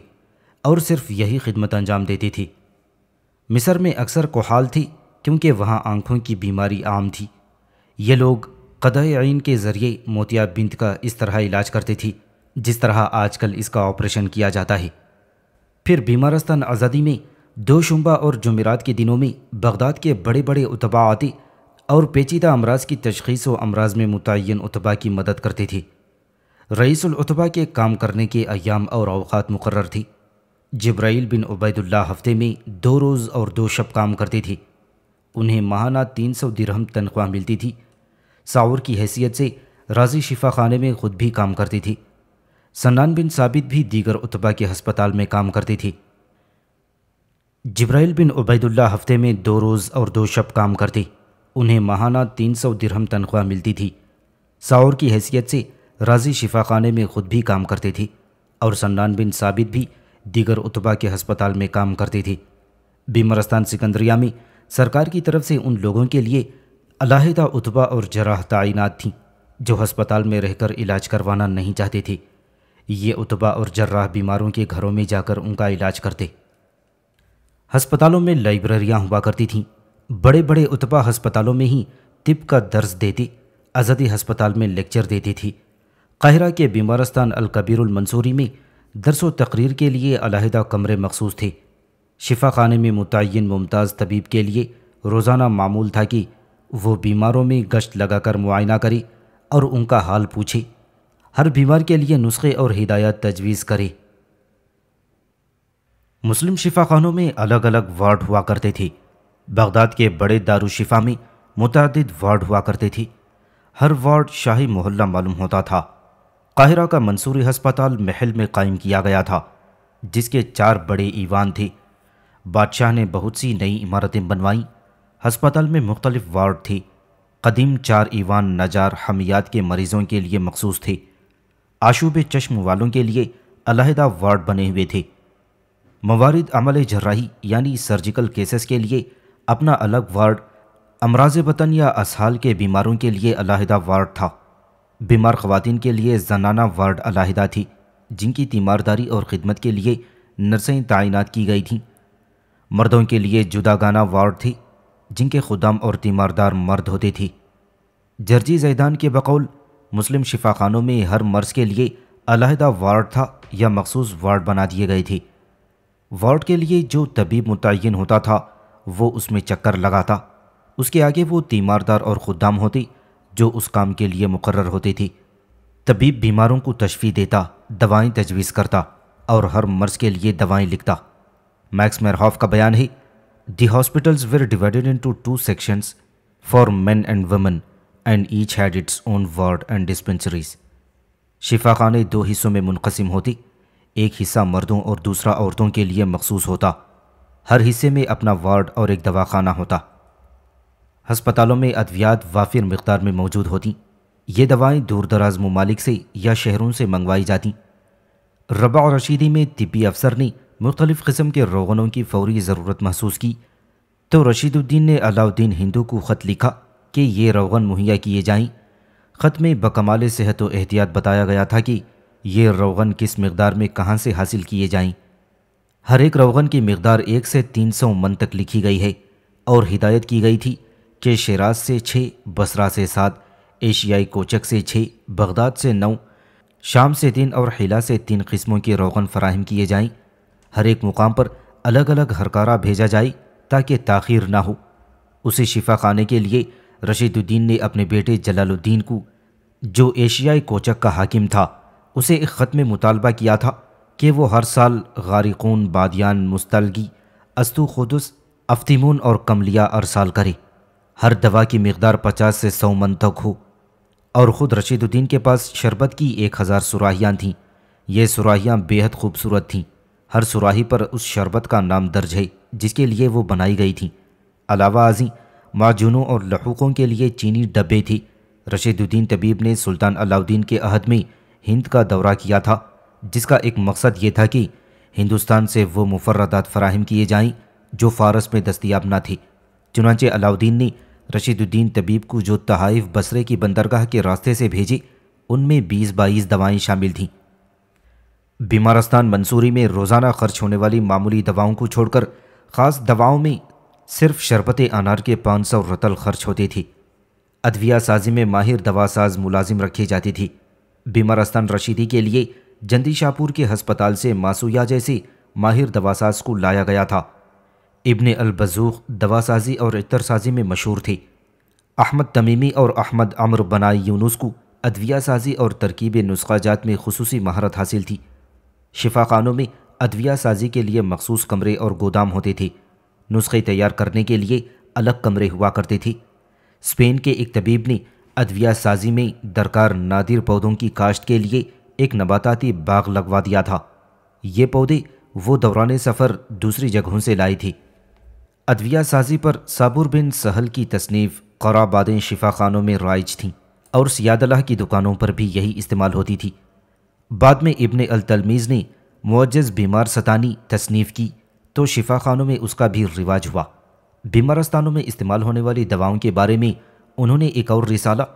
और सिर्फ यही खिदमत अंजाम देती थी मिस्र में अक्सर कोहाल थी क्योंकि वहाँ आँखों की बीमारी आम थी ये लोग कदय के ज़रिए मोतिया बिंद का इस तरह इलाज करती थी जिस तरह आजकल इसका ऑपरेशन किया जाता है फिर बीमारस्तान आज़ादी में दो शुम्बा और जुमेरात के दिनों में बगदाद के बड़े बड़े उतबा आते और पेचीदा अमराज की तशखीस व अमराज में मुतन उतबा की मदद करती थी रईसलतबा के काम करने के अयाम और अवकात मुकर थी जब्राइल बिन उबैदुल्ला हफ्ते में दो रोज़ और दो शब काम करती थी उन्हें माहाना तीन सौ दिरहम तनख्वाह मिलती थी सावर की हैसियत से राजी शिफा खाने में खुद भी काम करती थी सन्नान बिन साबित भी दीगर उतबा के हस्पताल में काम करती थी जब्राइल बिन उबैदुल्ला हफ्ते में दो रोज़ और दो शब काम करती उन्हें माहाना तीन सौ दिरहम तनख्वाह मिलती थी सावर की हैसियत से राजी शिफा खाने में खुद भी काम करती थी और सन्नान बिन साबित भी दीगर उतबा के हस्पताल में काम करती थी बीमरस्तान सिकंदरिया में सरकार की तरफ से उन लोगों के लिए अलाहदा उतबा और जराह तैनात थीं जो हस्पताल में रहकर इलाज करवाना नहीं चाहती थी ये उतबा और जर्राह बीमारों के घरों में जाकर उनका इलाज करते हस्पतालों में लाइब्रेरियाँ हुआ करती थीं बड़े बड़े उत्पा अस्पतालों में ही तिब का दर्ज देती आज़ादी हस्पताल में लेक्चर देती थी काहिरा के बीमारस्तान अलकबीरुल मंसूरी में दरस व तकरीर के लिए अलहदा कमरे मखसूस थे शिफा खाने में मुतन मुमताज़ तबीब के लिए रोज़ाना मामूल था कि वो बीमारों में गश्त लगाकर मुआयना करी और उनका हाल पूछे हर बीमार के लिए नुस्खे और हिदायत तजवीज़ करी मुस्लिम शिफा खानों में अलग अलग वार्ड हुआ करते थे बगदाद के बड़े दारुशिफा में मुतद वार्ड हुआ करती थी हर वार्ड शाही मोहल्ला मालूम होता था काहिरा का मंसूरी हस्पताल महल में कायम किया गया था जिसके चार बड़े ईवान थे बादशाह ने बहुत सी नई इमारतें बनवाईं हस्पताल में मुख्तलिफ वार्ड थी कदीम चार ईवान नजार हमियात के मरीज़ों के लिए मखसूस थे आशूब चश्म वालों के लिए अलहदा वार्ड बने हुए थे मवारद अमल जर्राही यानी सर्जिकल केसेस के लिए अपना अलग वार्ड अमराज वतन या असहाल के बीमारों के लिए अलाहदा वार्ड था बीमार खवतिन के लिए जनाना वार्ड अलाहदा थी जिनकी तीमारदारी और ख़िदमत के लिए नर्सें तैनात की गई थीं मर्दों के लिए जुदागाना वार्ड थी जिनके खुदाम और तीमारदार मर्द होते थे जर्जी जैदान के बकौल मुस्लिम शिफा खानों में हर मर्ज के लिए अलहदा वार्ड था या मखसूस वार्ड बना दिए गए थे वार्ड के लिए जो तबीब मुतन होता था वो उसमें चक्कर लगाता उसके आगे वो तीमारदार और खुदाम होती जो उस काम के लिए मुकर होती थी तबीब बीमारों को तशफी देता दवाएं तजवीज़ करता और हर मर्ज़ के लिए दवाएं लिखता मैक्स मेरहॉफ का बयान है the hospitals were divided into two sections for men and women and each had its own ward and dispensaries शिफा खाने दो हिस्सों में मुनकसम होती एक हिस्सा मर्दों और दूसरा औरतों के लिए मखसूस होता हर हिस्से में अपना वार्ड और एक दवाखाना होता हस्पतालों में अद्वियात वाफिर मकदार में मौजूद होती ये दवाएं दूर दराज ममालिक से या शहरों से मंगवाई जाती रबा और रशीदी में तिबी अफसर ने मुख्तलिफ़ किस्म के रोगनों की फौरी ज़रूरत महसूस की तो रशीदुद्दीन ने अलाउद्दीन हिंदू को ख़त लिखा कि ये रोगन मुहैया किए जाएं ख़त में बकमाल सेहत व एहतियात बताया गया था कि ये रोगन किस मकदार में कहाँ से हासिल किए जाएँ हर एक रोगन की मकदार एक से तीन सौ मन तक लिखी गई है और हिदायत की गई थी कि शराज से छः बसरा से सात एशियाई कोचक से छः बगदाद से नौ शाम से तीन और हिला से तीन किस्मों के रोगन फराहम किए जाएं हर एक मुकाम पर अलग अलग हरकारा भेजा जाए ताकि ताखिर ना हो उसे शिफा खाने के लिए रशीदुद्दीन ने अपने बेटे जलालुद्दीन को जो एशियाई कोचक का हाकिम था उसे एक ख़त में मुतालबा किया था कि वो हर साल गारिकून बादियान मुस्तलगी अस्तु खुदस अफ्तीमून और कमलिया अरसाल करे हर दवा की मकदार पचास से सौ मन तक हो और ख़ुद रशीदुद्दीन के पास शरबत की एक हज़ार सुराहियाँ थीं ये सुराहियाँ बेहद खूबसूरत थीं हर सुराही पर उस शरबत का नाम दर्ज है जिसके लिए वो बनाई गई थी अलावा आजी माजूनों और लहूकों के लिए चीनी डब्बे थी रशीदुद्दीन तबीब ने सुल्तान अलाउद्दीन के अहद में हिंद का दौरा किया था जिसका एक मकसद ये था कि हिंदुस्तान से वो मुफरदात फराहम किए जाएं जो फारस में दस्तियाब ना थी चुनाचे अलाउद्दीन ने रशीदुद्दीन तबीब को जो तहाइफ बसरे की बंदरगाह के रास्ते से भेजी उनमें बीस बाईस दवाएँ शामिल थीं बीमारस्तान मंसूरी में रोज़ाना खर्च होने वाली मामूली दवाओं को छोड़कर ख़ास दवाओं में सिर्फ शरबत अनार के पाँच सौ रतल खर्च होती थी अदविया साजी में माहिर दवासाज मुलाजिम रखी जाती थी बीमारस्तान रशीदी के लिए जंदी शाहपुर के हस्पताल से मासूया जैसी माहिर दवासाज को लाया गया था इब्ने अलबजूक दवासाजी और इतरसाजी में मशहूर थी अहमद तमीमी और अहमद अमर बनाई यूनुस को अदविया साजी और तरकीब नुस्ख़ा जात में खसूस महारत हासिल थी शिफा खानों में अदविया साजी के लिए मखसूस कमरे और गोदाम होते थे नुस्खे तैयार करने के लिए अलग कमरे हुआ करते थे स्पेन के एक तबीब ने अदविया साजी में दरकार नादिर पौधों की काश्त के लिए एक नबाताती बाग लगवा दिया था ये पौधे वो दौरान सफ़र दूसरी जगहों से लाई थी अदविया साजी पर साबुर बिन सहल की तसनीफ़ कौराबादें शिफा खानों में राइज थीं और सियादला की दुकानों पर भी यही इस्तेमाल होती थी बाद में इब्ने अलतलमीज़ ने मुज्ज़ बीमार सतानी तसनीफ़ की तो शिफा खानों में उसका भी रिवाज हुआ बीमारस्तानों में इस्तेमाल होने वाली दवाओं के बारे में उन्होंने एक और रिसाला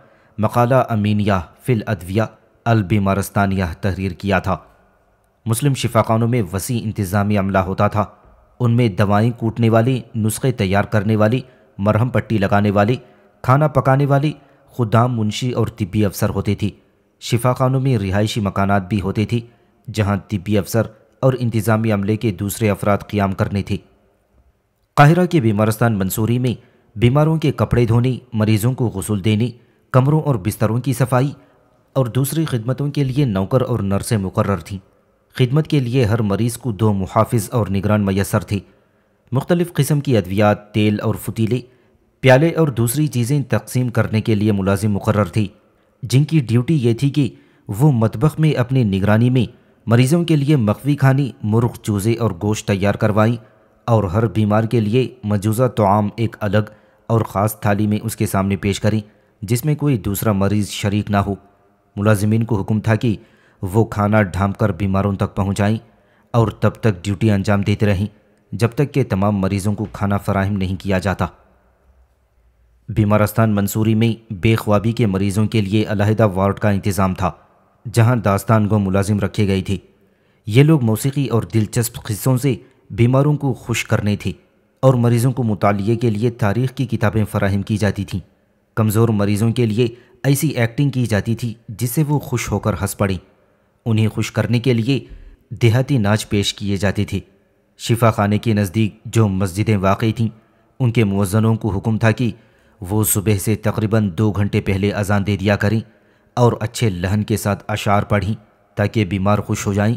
मकाला अमीनिया फ़िल अदविया अलबिमारस्तान यह तहरीर किया था मुस्लिम शिफाखानों में वसी इंतज़ामी अमला होता था उनमें दवाएं कूटने वाली नुस्खे तैयार करने वाली मरहम पट्टी लगाने वाली खाना पकाने वाली खुदाम मुंशी और तिब्बी अफसर होती थी शिफा खानों में रिहायशी मकानात भी होते थे जहाँ तिब्बी अफसर और इंतज़ामी अमले के दूसरे अफराद क़्याम करने थे काहिरा के बीमारस्तान मंसूरी में बीमारों के कपड़े धोने मरीज़ों को गसूल देने कमरों और बिस्तरों की सफाई और दूसरी खिदमतों के लिए नौकर और नर्सें मुकर थीं खिदमत के लिए हर मरीज़ को दो मुहाफ़ और निगरान मैसर थे मुख्तलिफ़ किस्म की अद्वियात तेल और फतीले प्याले और दूसरी चीज़ें तकसीम करने के लिए मुलाजिम मुकर थी जिनकी ड्यूटी ये थी कि वो मतबख में अपनी निगरानी में मरीज़ों के लिए मखवी खानी मुर्ख चूज़े और गोश्त तैयार करवाई और हर बीमार के लिए मजूज़ा तोआम एक अलग और ख़ास थाली में उसके सामने पेश करें जिसमें कोई दूसरा मरीज़ शरीक ना हो मुलाजिमीन को हुक्म था कि वो खाना ढाम कर बीमारों तक पहुँचाएँ और तब तक ड्यूटी अंजाम देती रहीं जब तक के तमाम मरीज़ों को खाना फराहम नहीं किया जाता बीमारस्तान मंसूरी में बेख्वाबी के मरीज़ों के लिए अलहदा वार्ड का इंतज़ाम था जहां दास्तान को मुलाजिम रखे गए थे ये लोग मौसीकी और दिलचस्प किस्सों से बीमारों को खुश करने थे और मरीज़ों को मुताले के लिए तारीख़ की किताबें फराहम की जाती थीं कमज़ोर मरीज़ों के लिए ऐसी एक्टिंग की जाती थी जिससे वो खुश होकर हंस पड़ी उन्हें खुश करने के लिए देहाती नाच पेश किए जाते थे शिफा खाने के नज़दीक जो मस्जिदें वाकई थीं उनके मुजनों को हुक्म था कि वो सुबह से तकरीबन दो घंटे पहले अजान दे दिया करें और अच्छे लहन के साथ अशार पढ़ें ताकि बीमार खुश हो जाएं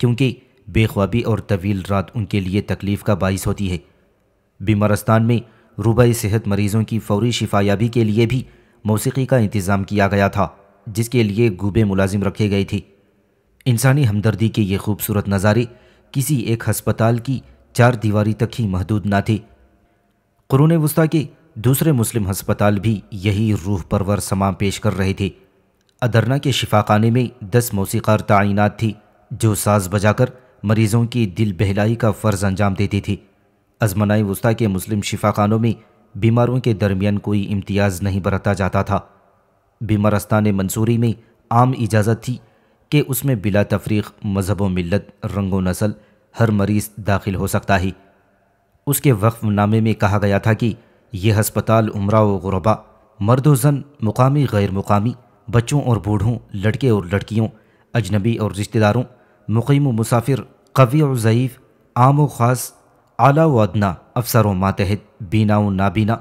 क्योंकि बेख्वाबी और तवील रात उनके लिए तकलीफ़ का बाइस होती है बीमारस्तान में रूबा सेहत मरीज़ों की फौरी शिफायाबी के लिए भी मौसीकी का इंतज़ाम किया गया था जिसके लिए गुबे मुलाजिम रखे गए थे इंसानी हमदर्दी के ये खूबसूरत नज़ारे किसी एक हस्पताल की चार दीवारी तक ही महदूद ना थे कुरून वस्ती के दूसरे मुस्लिम हस्पताल भी यही रूह परवर समा पेश कर रहे थे अदरना के शिफाखाने में दस मौसीकार तैनात थी जो साज बजाकर मरीज़ों की दिल बहलाई का फ़र्ज़ अंजाम देती थी अजमनाई वस्ती के मुस्लिम शिफाखानों में बीमारों के दरमियान कोई इम्तियाज़ नहीं बरता जाता था बीमारस्तान मंसूरी में आम इजाज़त थी कि उसमें बिला तफरीक मजहब व मिलत रंगो नसल हर मरीज़ दाखिल हो सकता है उसके वक्फनामे में कहा गया था कि यह हस्पताल उमरा व गुरबा मर्द व जन मुकामी गैर मुकामी बच्चों और बूढ़ों लड़के और लड़कियों अजनबी और रिश्तेदारों मुकीम मुसाफिर कवी और ज़यीफ़ आम व ख़ास आला व अदना अफसरों मातहत बीना व नाबीना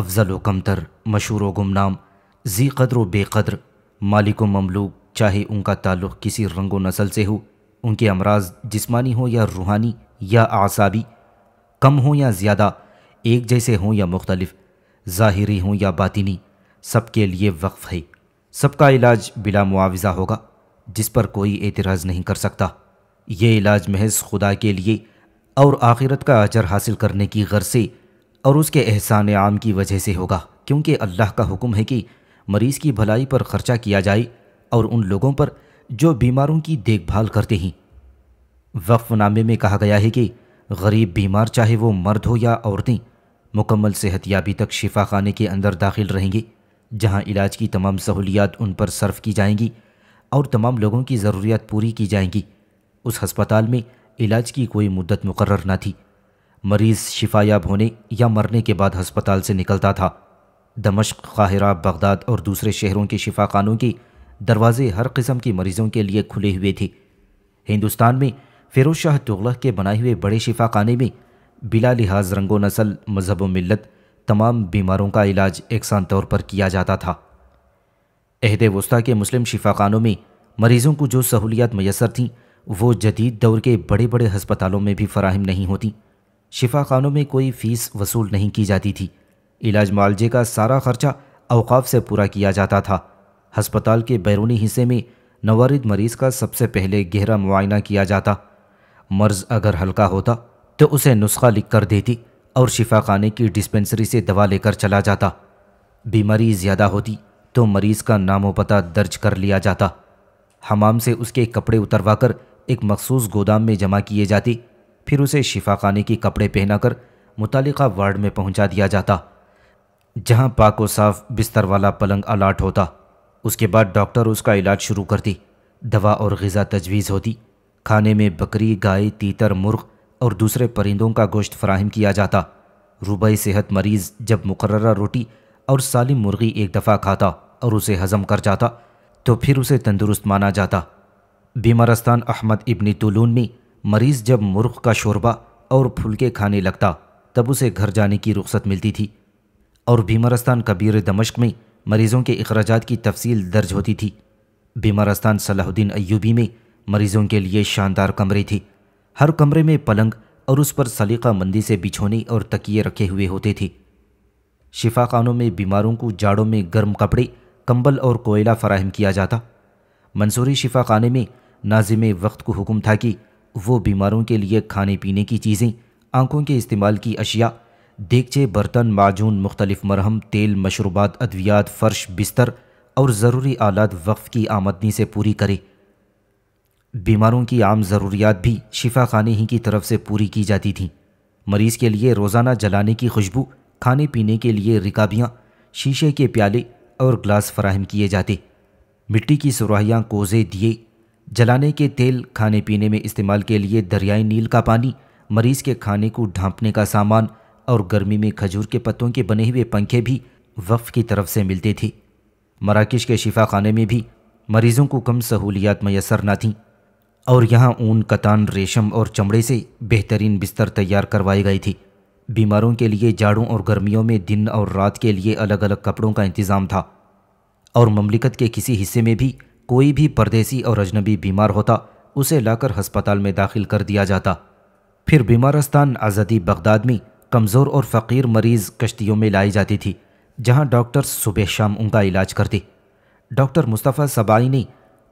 अफजल व कमतर मशहूर व गुमनाम जी कदर व बेकदर मालिक व ममलूक चाहे उनका ताल्लुक़ किसी रंग व नसल से हो उनके अमराज जिस्मानी हों या रूहानी या आसाबी कम हों या ज़्यादा एक जैसे हों या मुख्तलफ ज़ाहरी हों या बातिनी सबके लिए वक्फ़ है सबका इलाज बिला मुआवजा होगा जिस पर कोई एतराज़ नहीं कर सकता ये इलाज महज खुदा के लिए और आखिरत का अजर हासिल करने की गर्ज से और उसके एहसान आम की वजह से होगा क्योंकि अल्लाह का हुक्म है कि मरीज़ की भलाई पर ख़र्चा किया जाए और उन लोगों पर जो बीमारों की देखभाल करते हैं वक्फनामे में कहा गया है कि गरीब बीमार चाहे वो मर्द हो या औरतें मुकम्मल सेहत याबी तक शिफा खाने के अंदर दाखिल रहेंगे जहाँ इलाज की तमाम सहूलियात उन पर सर्व की जाएंगी और तमाम लोगों की ज़रूरियात पूरी की जाएंगी उस हस्पताल में इलाज की कोई मुद्दत मुकर्र न थी मरीज़ शिफायाब होने या मरने के बाद हस्पताल से निकलता था दमश्क खाहरा बगदाद और दूसरे शहरों के शिफा खानों के दरवाजे हर किस्म के मरीज़ों के लिए खुले हुए थे हिंदुस्तान में फ़िरोज़ शाह तुगलक के बनाए हुए बड़े शिफा खाने में बिला लिहाज रंगो नसल मजहब व मिलत तमाम बीमारों का इलाज एकसान तौर पर किया जाता था अहद वस्ती के मुस्लिम शिफाखानों में मरीज़ों को जो सहूलियात मैसर थीं वो जदीद दौर के बड़े बड़े हस्पतालों में भी फराहम नहीं होती शिफा खानों में कोई फ़ीस वसूल नहीं की जाती थी इलाज मालजे का सारा खर्चा अवकाफ से पूरा किया जाता था हस्पताल के बैरूनी हिस्से में नवारिद मरीज़ का सबसे पहले गहरा मुआयना किया जाता मर्ज़ अगर हल्का होता तो उसे नुस्खा लिख कर देती और शिफा खाने की डिस्पेंसरी से दवा लेकर चला जाता बीमारी ज़्यादा होती तो मरीज़ का नामो पता दर्ज कर लिया जाता हमाम से उसके कपड़े उतरवा कर एक मखसूस गोदाम में जमा किए जाती फिर उसे शिफा खाने के कपड़े पहनाकर मुतल वार्ड में पहुंचा दिया जाता जहां पाक व साफ बिस्तर वाला पलंग अलाट होता उसके बाद डॉक्टर उसका इलाज शुरू करती दवा और गज़ा तजवीज़ होती खाने में बकरी गाय तीतर मुर्ग और दूसरे परिंदों का गोश्त फ्राहम किया जाता रूबई सेहत मरीज़ जब मुकर्रा रोटी और सालिम मुर्गी एक दफ़ा खाता और उसे हज़म कर जाता तो फिर उसे तंदुरुस्त माना जाता बीमारस्तान अहमद इबन तुलून में मरीज़ जब मुर्ख का शोरबा और फुलके खाने लगता तब उसे घर जाने की रुख्सत मिलती थी और बीमारस्तान कबीर दमश्क में मरीज़ों के अखराज की तफसील दर्ज होती थी बीमारस्तान सलाहुद्दीन अयूबी में मरीज़ों के लिए शानदार कमरे थे हर कमरे में पलंग और उस पर सलीका मंदी से बिछोने और तकिए रखे हुए होते थे शिफा खानों में बीमारों को जाड़ों में गर्म कपड़े कंबल और कोयला फराहम किया जाता मंसूरी शिफा खाने में नाजिम वक्त को हुक्म था कि वो बीमारों के लिए खाने पीने की चीज़ें आंखों के इस्तेमाल की अशिया देखचे बर्तन माजून मुख्तलिफ मरहम तेल मशरूबात अद्वियात फ़र्श बिस्तर और ज़रूरी आलात वक्फ़ की आमदनी से पूरी करे बीमारों की आम ज़रूरियात भी शिफा खाने ही की तरफ से पूरी की जाती थीं मरीज़ के लिए रोज़ाना जलाने की खुशबू खाने पीने के लिए रिकाबियाँ शीशे के प्याले और ग्लास फराहम किए जाते मिट्टी की सुराहियाँ कोज़े दिए जलाने के तेल खाने पीने में इस्तेमाल के लिए दरियाई नील का पानी मरीज के खाने को ढांपने का सामान और गर्मी में खजूर के पत्तों के बने हुए पंखे भी वफ़ की तरफ से मिलते थे मराकश के शिफा खाने में भी मरीज़ों को कम सहूलियात मैसर ना थीं और यहाँ ऊन कतान रेशम और चमड़े से बेहतरीन बिस्तर तैयार करवाई गई थी बीमारों के लिए जाड़ों और गर्मियों में दिन और रात के लिए अलग अलग कपड़ों का इंतज़ाम था और ममलिकत के किसी हिस्से में भी कोई भी परदेसी और अजनबी बीमार होता उसे लाकर हस्पताल में दाखिल कर दिया जाता फिर बीमारस्तान आज़ादी बगदाद में कमज़ोर और फ़कीर मरीज़ कश्तियों में लाई जाती थी जहाँ डॉक्टर्स सुबह शाम उनका इलाज करते डॉक्टर मुस्तफ़ा सबाई ने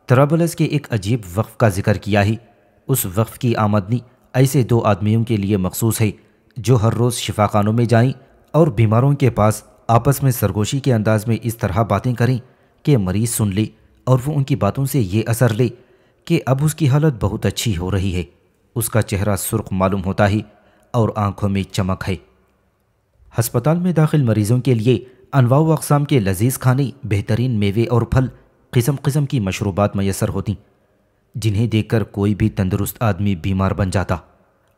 तरबलस के एक अजीब वक्फ़ का जिक्र किया ही उस वक्फ़ की आमदनी ऐसे दो आदमियों के लिए मखसूस है जो हर रोज़ शिफाखानों में जाएं और बीमारों के पास आपस में सरगोशी के अंदाज में इस तरह बातें करें कि मरीज़ सुन ले और वो उनकी बातों से ये असर ले कि अब उसकी हालत बहुत अच्छी हो रही है उसका चेहरा सुर्ख मालूम होता ही और आंखों में चमक है हस्पताल में दाखिल मरीज़ों के लिए अनवाऊ अकसाम के लजीज खाने बेहतरीन मेवे और फल किस्म किस्म की मशरूबात मैसर होती जिन्हें देखकर कोई भी तंदुरुस्त आदमी बीमार बन जाता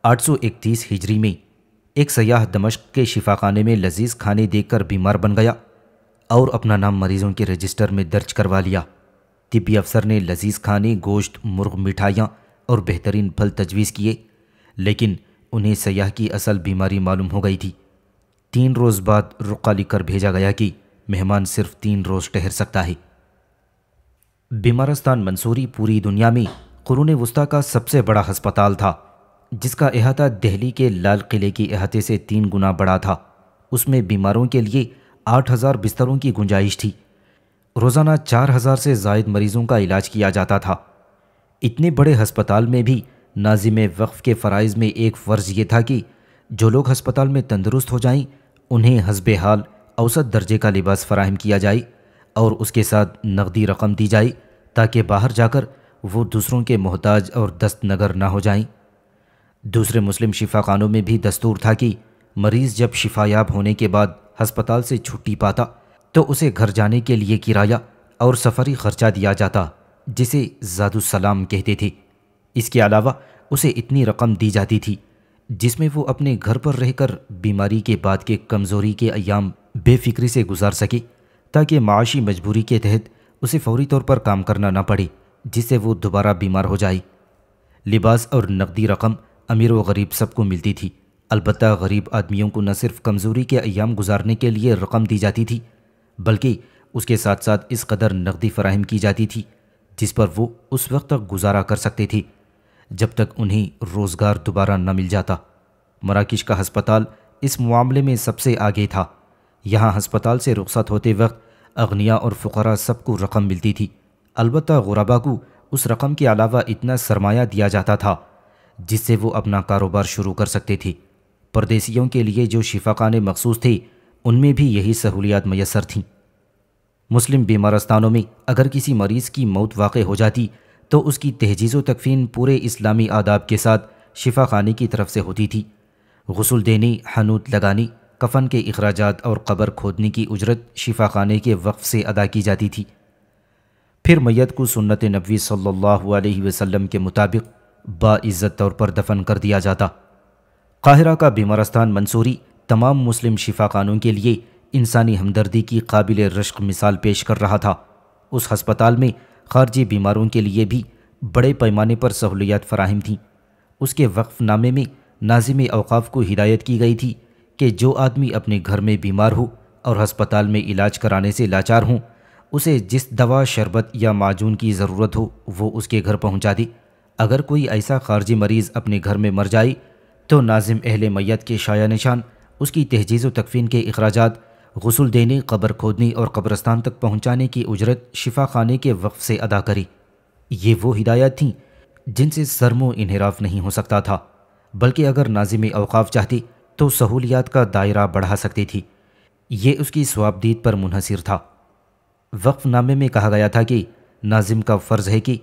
831 हिजरी में एक सयाह दमश्क के शिफाखाने में लजीज खाने देखकर बीमार बन गया और अपना नाम मरीज़ों के रजिस्टर में दर्ज करवा लिया तिब्बी अफसर ने लजीज खाने गोश्त मुर्ग मिठाइयाँ और बेहतरीन फल तजवीज़ किए लेकिन उन्हें सयाह की असल बीमारी मालूम हो गई थी तीन रोज़ बाद रुका लिखकर भेजा गया कि मेहमान सिर्फ तीन रोज़ ठहर सकता है बीमारस्तान मंसूरी पूरी दुनिया में कुरून वस्ता का सबसे बड़ा हस्पताल था जिसका अहाता दिल्ली के लाल किले के अहाते से तीन गुना बड़ा था उसमें बीमारों के लिए आठ हज़ार बिस्तरों की गुंजाइश थी रोज़ाना चार हज़ार से जायद मरीज़ों का इलाज किया जाता था इतने बड़े हस्पताल में भी नाजिम वक्फ़ के फ़रज़ में एक फ़र्ज़ ये था कि जो लोग हस्पताल में तंदुरुस्त हो जाएं उन्हें हसब हाल औसत दर्जे का लिबास फ़राहम किया जाए और उसके साथ नकदी रकम दी जाए ताकि बाहर जाकर वो दूसरों के मोहताज और दस्त नगर ना हो जाएं। दूसरे मुस्लिम शिफा खानों में भी दस्तूर था कि मरीज़ जब शिफायाब होने के बाद हस्पताल से छुट्टी पाता तो उसे घर जाने के लिए किराया और सफ़री खर्चा दिया जाता जिसे सलाम कहते थे इसके अलावा उसे इतनी रकम दी जाती थी जिसमें वो अपने घर पर रहकर बीमारी के बाद के कमज़ोरी के अयाम बेफिक्री से गुजार सके ताकि माशी मजबूरी के तहत उसे फौरी तौर पर काम करना ना पड़े जिससे वो दोबारा बीमार हो जाए लिबास और नकदी रकम अमीर व गरीब सबको मिलती थी अलबत् गरीब आदमियों को न सिर्फ कमज़ोरी के अयाम गुजारने के लिए रकम दी जाती थी बल्कि उसके साथ साथ इस कदर नकदी फराहम की जाती थी जिस पर वो उस वक्त तक गुजारा कर सकते थे जब तक उन्हें रोज़गार दोबारा न मिल जाता मराकश का हस्पताल इस मामले में सबसे आगे था यहाँ हस्पताल से रुखसत होते वक्त अग्निया और फ़करा सबको रकम मिलती थी अलबत् गुराबा को उस रकम के अलावा इतना सरमाया दिया जाता था जिससे वो अपना कारोबार शुरू कर सकते थे परदेसियों के लिए जो शिफाखाने मखसूस थे उनमें भी यही सहूलियात मैसर थीं मुस्लिम बीमारस्तानों में अगर किसी मरीज़ की मौत वाक़ हो जाती तो उसकी तहजीज़ व तकफीन पूरे इस्लामी आदाब के साथ शिफा खाने की तरफ से होती थी गसल देने हनूत लगाने कफन के अखराज और कबर खोदने की उजरत शिफा खाने के वक्फ से अदा की जाती थी फिर मैत को सुन्नत नबी सल्ला अलैहि के मुताबिक बाज़्ज़त तौर पर दफन कर दिया जाता काहिरा का बीमारस्तान मंसूरी तमाम मुस्लिम शिफा खानों के लिए इंसानी हमदर्दी की काबिल रश्क मिसाल पेश कर रहा था उस हस्पताल में खारजी बीमारों के लिए भी बड़े पैमाने पर सहूलियात फराहम थीं उसके वक्फनामे में नाजिम अवकाफ़ को हिदायत की गई थी कि जो आदमी अपने घर में बीमार हो और हस्पताल में इलाज कराने से लाचार हों उसे जिस दवा शरबत या माजून की ज़रूरत हो वो उसके घर पहुंचा दे अगर कोई ऐसा खारजी मरीज़ अपने घर में मर जाए तो नाजिम अहल मैत के शाया निशान उसकी तहजीज़ व तकफीन के अखराज गसल देने कब्र खोदने और कब्रस्तान तक पहुँचाने की उजरत शिफा खाने के वक्फ से अदा करी ये वो हिदायत थी जिनसे सरमो इनहराफ नहीं हो सकता था बल्कि अगर नाजिम अवकाफ़ चाहती तो सहूलियात का दायरा बढ़ा सकती थी ये उसकी स्वाबदीद पर मुनहसर था वक्फनामे में कहा गया था कि नाजिम का फ़र्ज़ है कि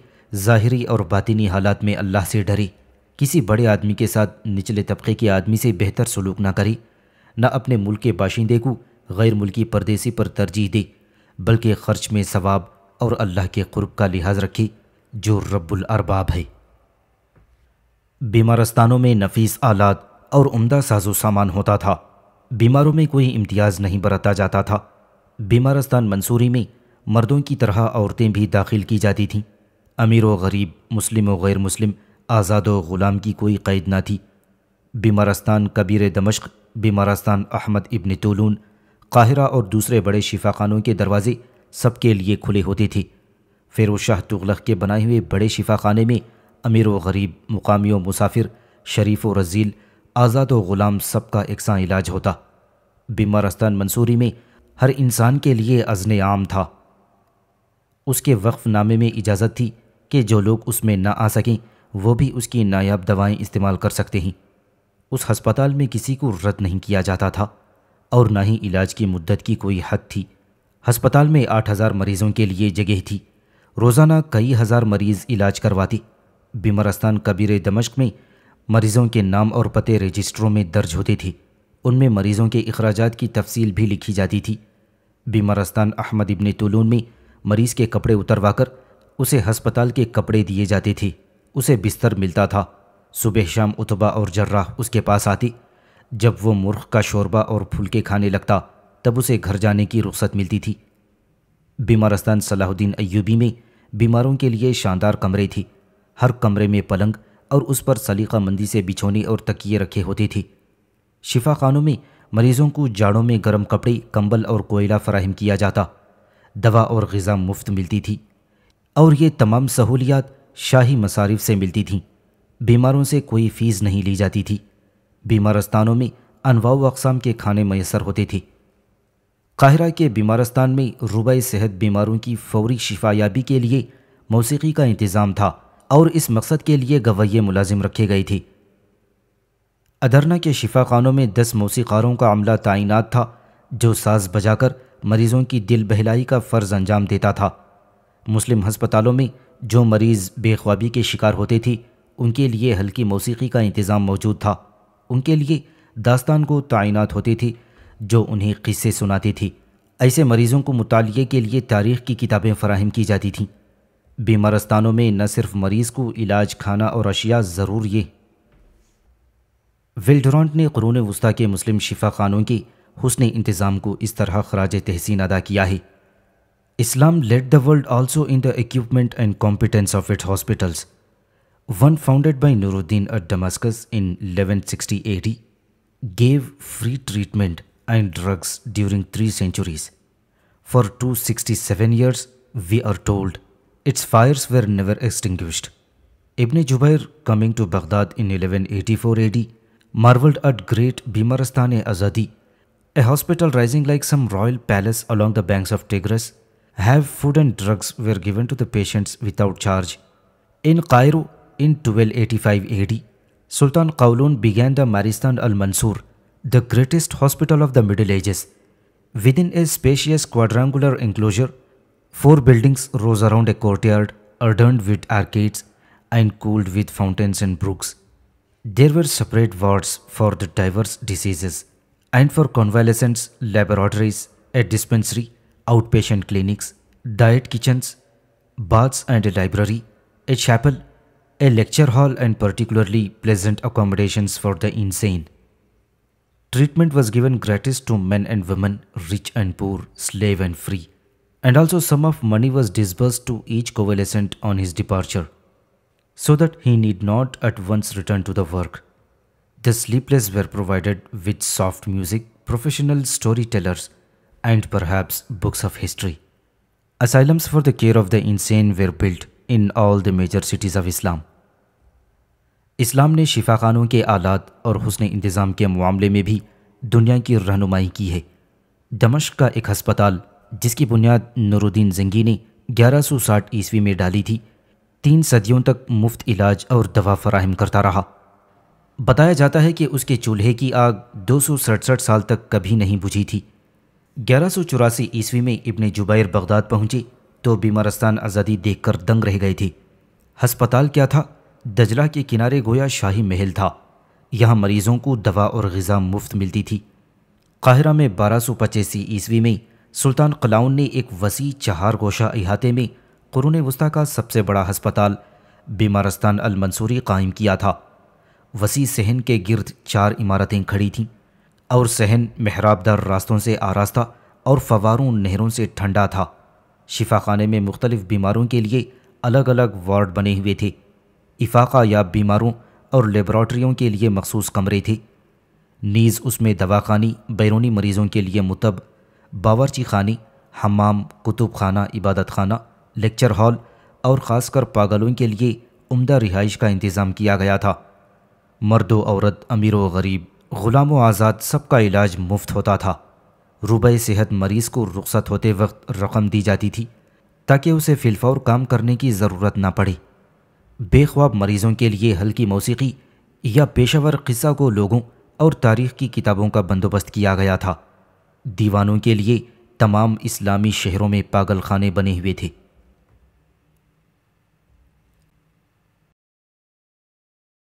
ज़ाहरी और बातिनी हालात में अल्लाह से डरी किसी बड़े आदमी के साथ निचले तबके के आदमी से बेहतर सलूक ना करी न अपने मुल्क के बाशिंदे को गैर मुल्की परदेसी पर तरजीह दे बल्कि खर्च में सवाब और अल्लाह के क़ुरब का लिहाज रखे जो रब्बुल अरबाब है बीमारस्तानों में नफीस आलात और उम्दा साजो सामान होता था बीमारों में कोई इम्तियाज़ नहीं बरता जाता था बीमारस्तान मंसूरी में मर्दों की तरह औरतें भी दाखिल की जाती थीं अमीर व गरीब मुस्लिम व गैर मुस्लिम आज़ाद व ग़ुलाम की कोई क़ैद ना थी बीमारस्तान कबीर दमश्क बीमारस्तान अहमद इबन तोलून काहिरा और दूसरे बड़े शिफा खानों के दरवाजे सबके लिए खुले होते थे फिर शाह तुगलक के बनाए हुए बड़े शिफा खाने में अमीर व गरीब मुकामी व मुसाफिर शरीफ व रजील आज़ाद व ग़ुलाम सबका एकसा इलाज होता बीमारस्तान मंसूरी में हर इंसान के लिए अजन आम था उसके वक्फनामे में इजाज़त थी कि जो लोग उसमें ना आ सकें वो भी उसकी नायाब दवाएं इस्तेमाल कर सकते हैं उस हस्पताल में किसी को रद्द नहीं किया जाता था और न ही इलाज की मुद्दत की कोई हद थी अस्पताल में आठ हज़ार मरीज़ों के लिए जगह थी रोज़ाना कई हज़ार मरीज़ इलाज करवाते बीमारस्तान कबीर दमश्क में मरीज़ों के नाम और पते रजिस्टरों में दर्ज होते थे उनमें मरीज़ों के अखराज की तफसील भी लिखी जाती थी बीमारस्तान अहमद इबन तुलून में मरीज़ के कपड़े उतरवाकर उसे हस्पताल के कपड़े दिए जाते थे उसे बिस्तर मिलता था सुबह शाम उतबा और जर्रा उसके पास आती जब वो मूर्ख का शोरबा और फुलके खाने लगता तब उसे घर जाने की रुख्सत मिलती थी बीमारस्तान सलाहुद्दीन अयूबी में बीमारों के लिए शानदार कमरे थी हर कमरे में पलंग और उस पर सलीका मंदी से बिछोने और तकिए रखे होते थे शिफा खानों में मरीजों को जाड़ों में गर्म कपड़े कंबल और कोयला फराहम किया जाता दवा और गज़ा मुफ्त मिलती थी और ये तमाम सहूलियात शाही मसारिफ से मिलती थीं बीमारों से कोई फीस नहीं ली जाती थी बीमारस्तानों में अनवाऊ अकसाम के खाने मैसर होते थे काहिरा के बीमारस्तान में रुबई सेहत बीमारों की फौरी शिफायाबी के लिए मौसीकी का इंतज़ाम था और इस मकसद के लिए गवैये मुलाजिम रखे गए थे अधरना के शिफा खानों में दस मौसीकारों का अमला तैनात था जो साज बजाकर मरीज़ों की दिल बहलाई का फ़र्ज अंजाम देता था मुस्लिम हस्पतालों में जो मरीज़ बेख्वाबी के शिकार होते थे उनके लिए हल्की मौसीकी का इंतज़ाम मौजूद था उनके लिए दास्तान को तैनात होती थी जो उन्हें किस्से सुनाती थी ऐसे मरीज़ों को मुताले के लिए तारीख़ की किताबें फराहम की जाती थीं बीमारस्तानों में न सिर्फ मरीज़ को इलाज खाना और अशिया ज़रूर ये विल्डरॉन्ट ने कुरून वस्ती के मुस्लिम शिफा खानों के हसन इंतज़ाम को इस तरह खराज तहसीन अदा किया है Islam led the world also in the equipment and competence of it hospitals one founded by Nuruddin at Damascus in 1160 AD, gave free treatment and drugs during three centuries. For 267 years, we are told, its fires were never extinguished. Ibn Jubair, coming to Baghdad in 1184 AD, marveled at great Bimaristan-e-Azadi, a hospital rising like some royal palace along the banks of Tigris, have food and drugs were given to the patients without charge. In Cairo, in 1285 AD, Sultan Kowloon began the Maristan al-Mansur, the greatest hospital of the Middle Ages. Within a spacious quadrangular enclosure, four buildings rose around a courtyard adorned with arcades and cooled with fountains and brooks. There were separate wards for the diverse diseases and for convalescents, laboratories, a dispensary, outpatient clinics, diet kitchens, baths and a library, a chapel a lecture hall and particularly pleasant accommodations for the insane. Treatment was given gratis to men and women, rich and poor, slave and free, and also some of money was disbursed to each convalescent on his departure, so that he need not at once return to the work. The sleepless were provided with soft music, professional storytellers, and perhaps books of history. Asylums for the care of the insane were built in all the major cities of Islam. इस्लाम ने शिफा खानों के आलात और हसन इंतज़ाम के मामले में भी दुनिया की रहनुमाई की है दमश्क का एक हस्पताल जिसकी बुनियाद नूरुद्दीन जंगी ने 1160 ईस्वी में डाली थी तीन सदियों तक मुफ्त इलाज और दवा फराहम करता रहा बताया जाता है कि उसके चूल्हे की आग दो साल तक कभी नहीं बुझी थी ग्यारह सौ चौरासी ईस्वी में इब्ने जुबैर बगदाद पहुँचे तो बीमारस्तान आज़ादी देखकर दंग रह गए थे हस्पताल क्या था दजला के किनारे गोया शाही महल था यहाँ मरीज़ों को दवा और गज़ा मुफ्त मिलती थी काहिरा में बारह सौ पचासी ईस्वी में सुल्तान कलाउन ने एक वसी चहार गोशा अहाते में कुरून वस्ती का सबसे बड़ा हस्पताल बीमारस्तान अलमंसूरी कायम किया था वसी सहन के गर्द चार इमारतें खड़ी थीं और सहन महराबदार रास्तों से आरास्ता और फवारों नहरों से ठंडा था शिफा खाने में मुख्तलिफ़ बीमारों के लिए अलग अलग वार्ड बने हुए थे इफाक़ा याब बीमारों और लेबॉरटरीों के लिए मखसूस कमरे थे नीज़ उसमें दवाखानी बैरूनी मरीज़ों के लिए मुतब बावरची खानी हमाम कुतुब खाना इबादत खाना लेक्चर हॉल और ख़ासकर पागलों के लिए उम्दा रिहाइश का इंतज़ाम किया गया था मर्द औरत अमीर व गरीब ग़ुलाम व आज़ाद सबका इलाज मुफ्त होता था रुबे सेहत मरीज़ को रुख्सत होते वक्त रकम दी जाती थी ताकि उसे फिलफौर काम करने की ज़रूरत ना पड़े बेख्वाब मरीज़ों के लिए हल्की मौसीकी या पेशावर क़स्सा को लोगों और तारीख़ की किताबों का बंदोबस्त किया गया था दीवानों के लिए तमाम इस्लामी शहरों में पागल खाने बने हुए थे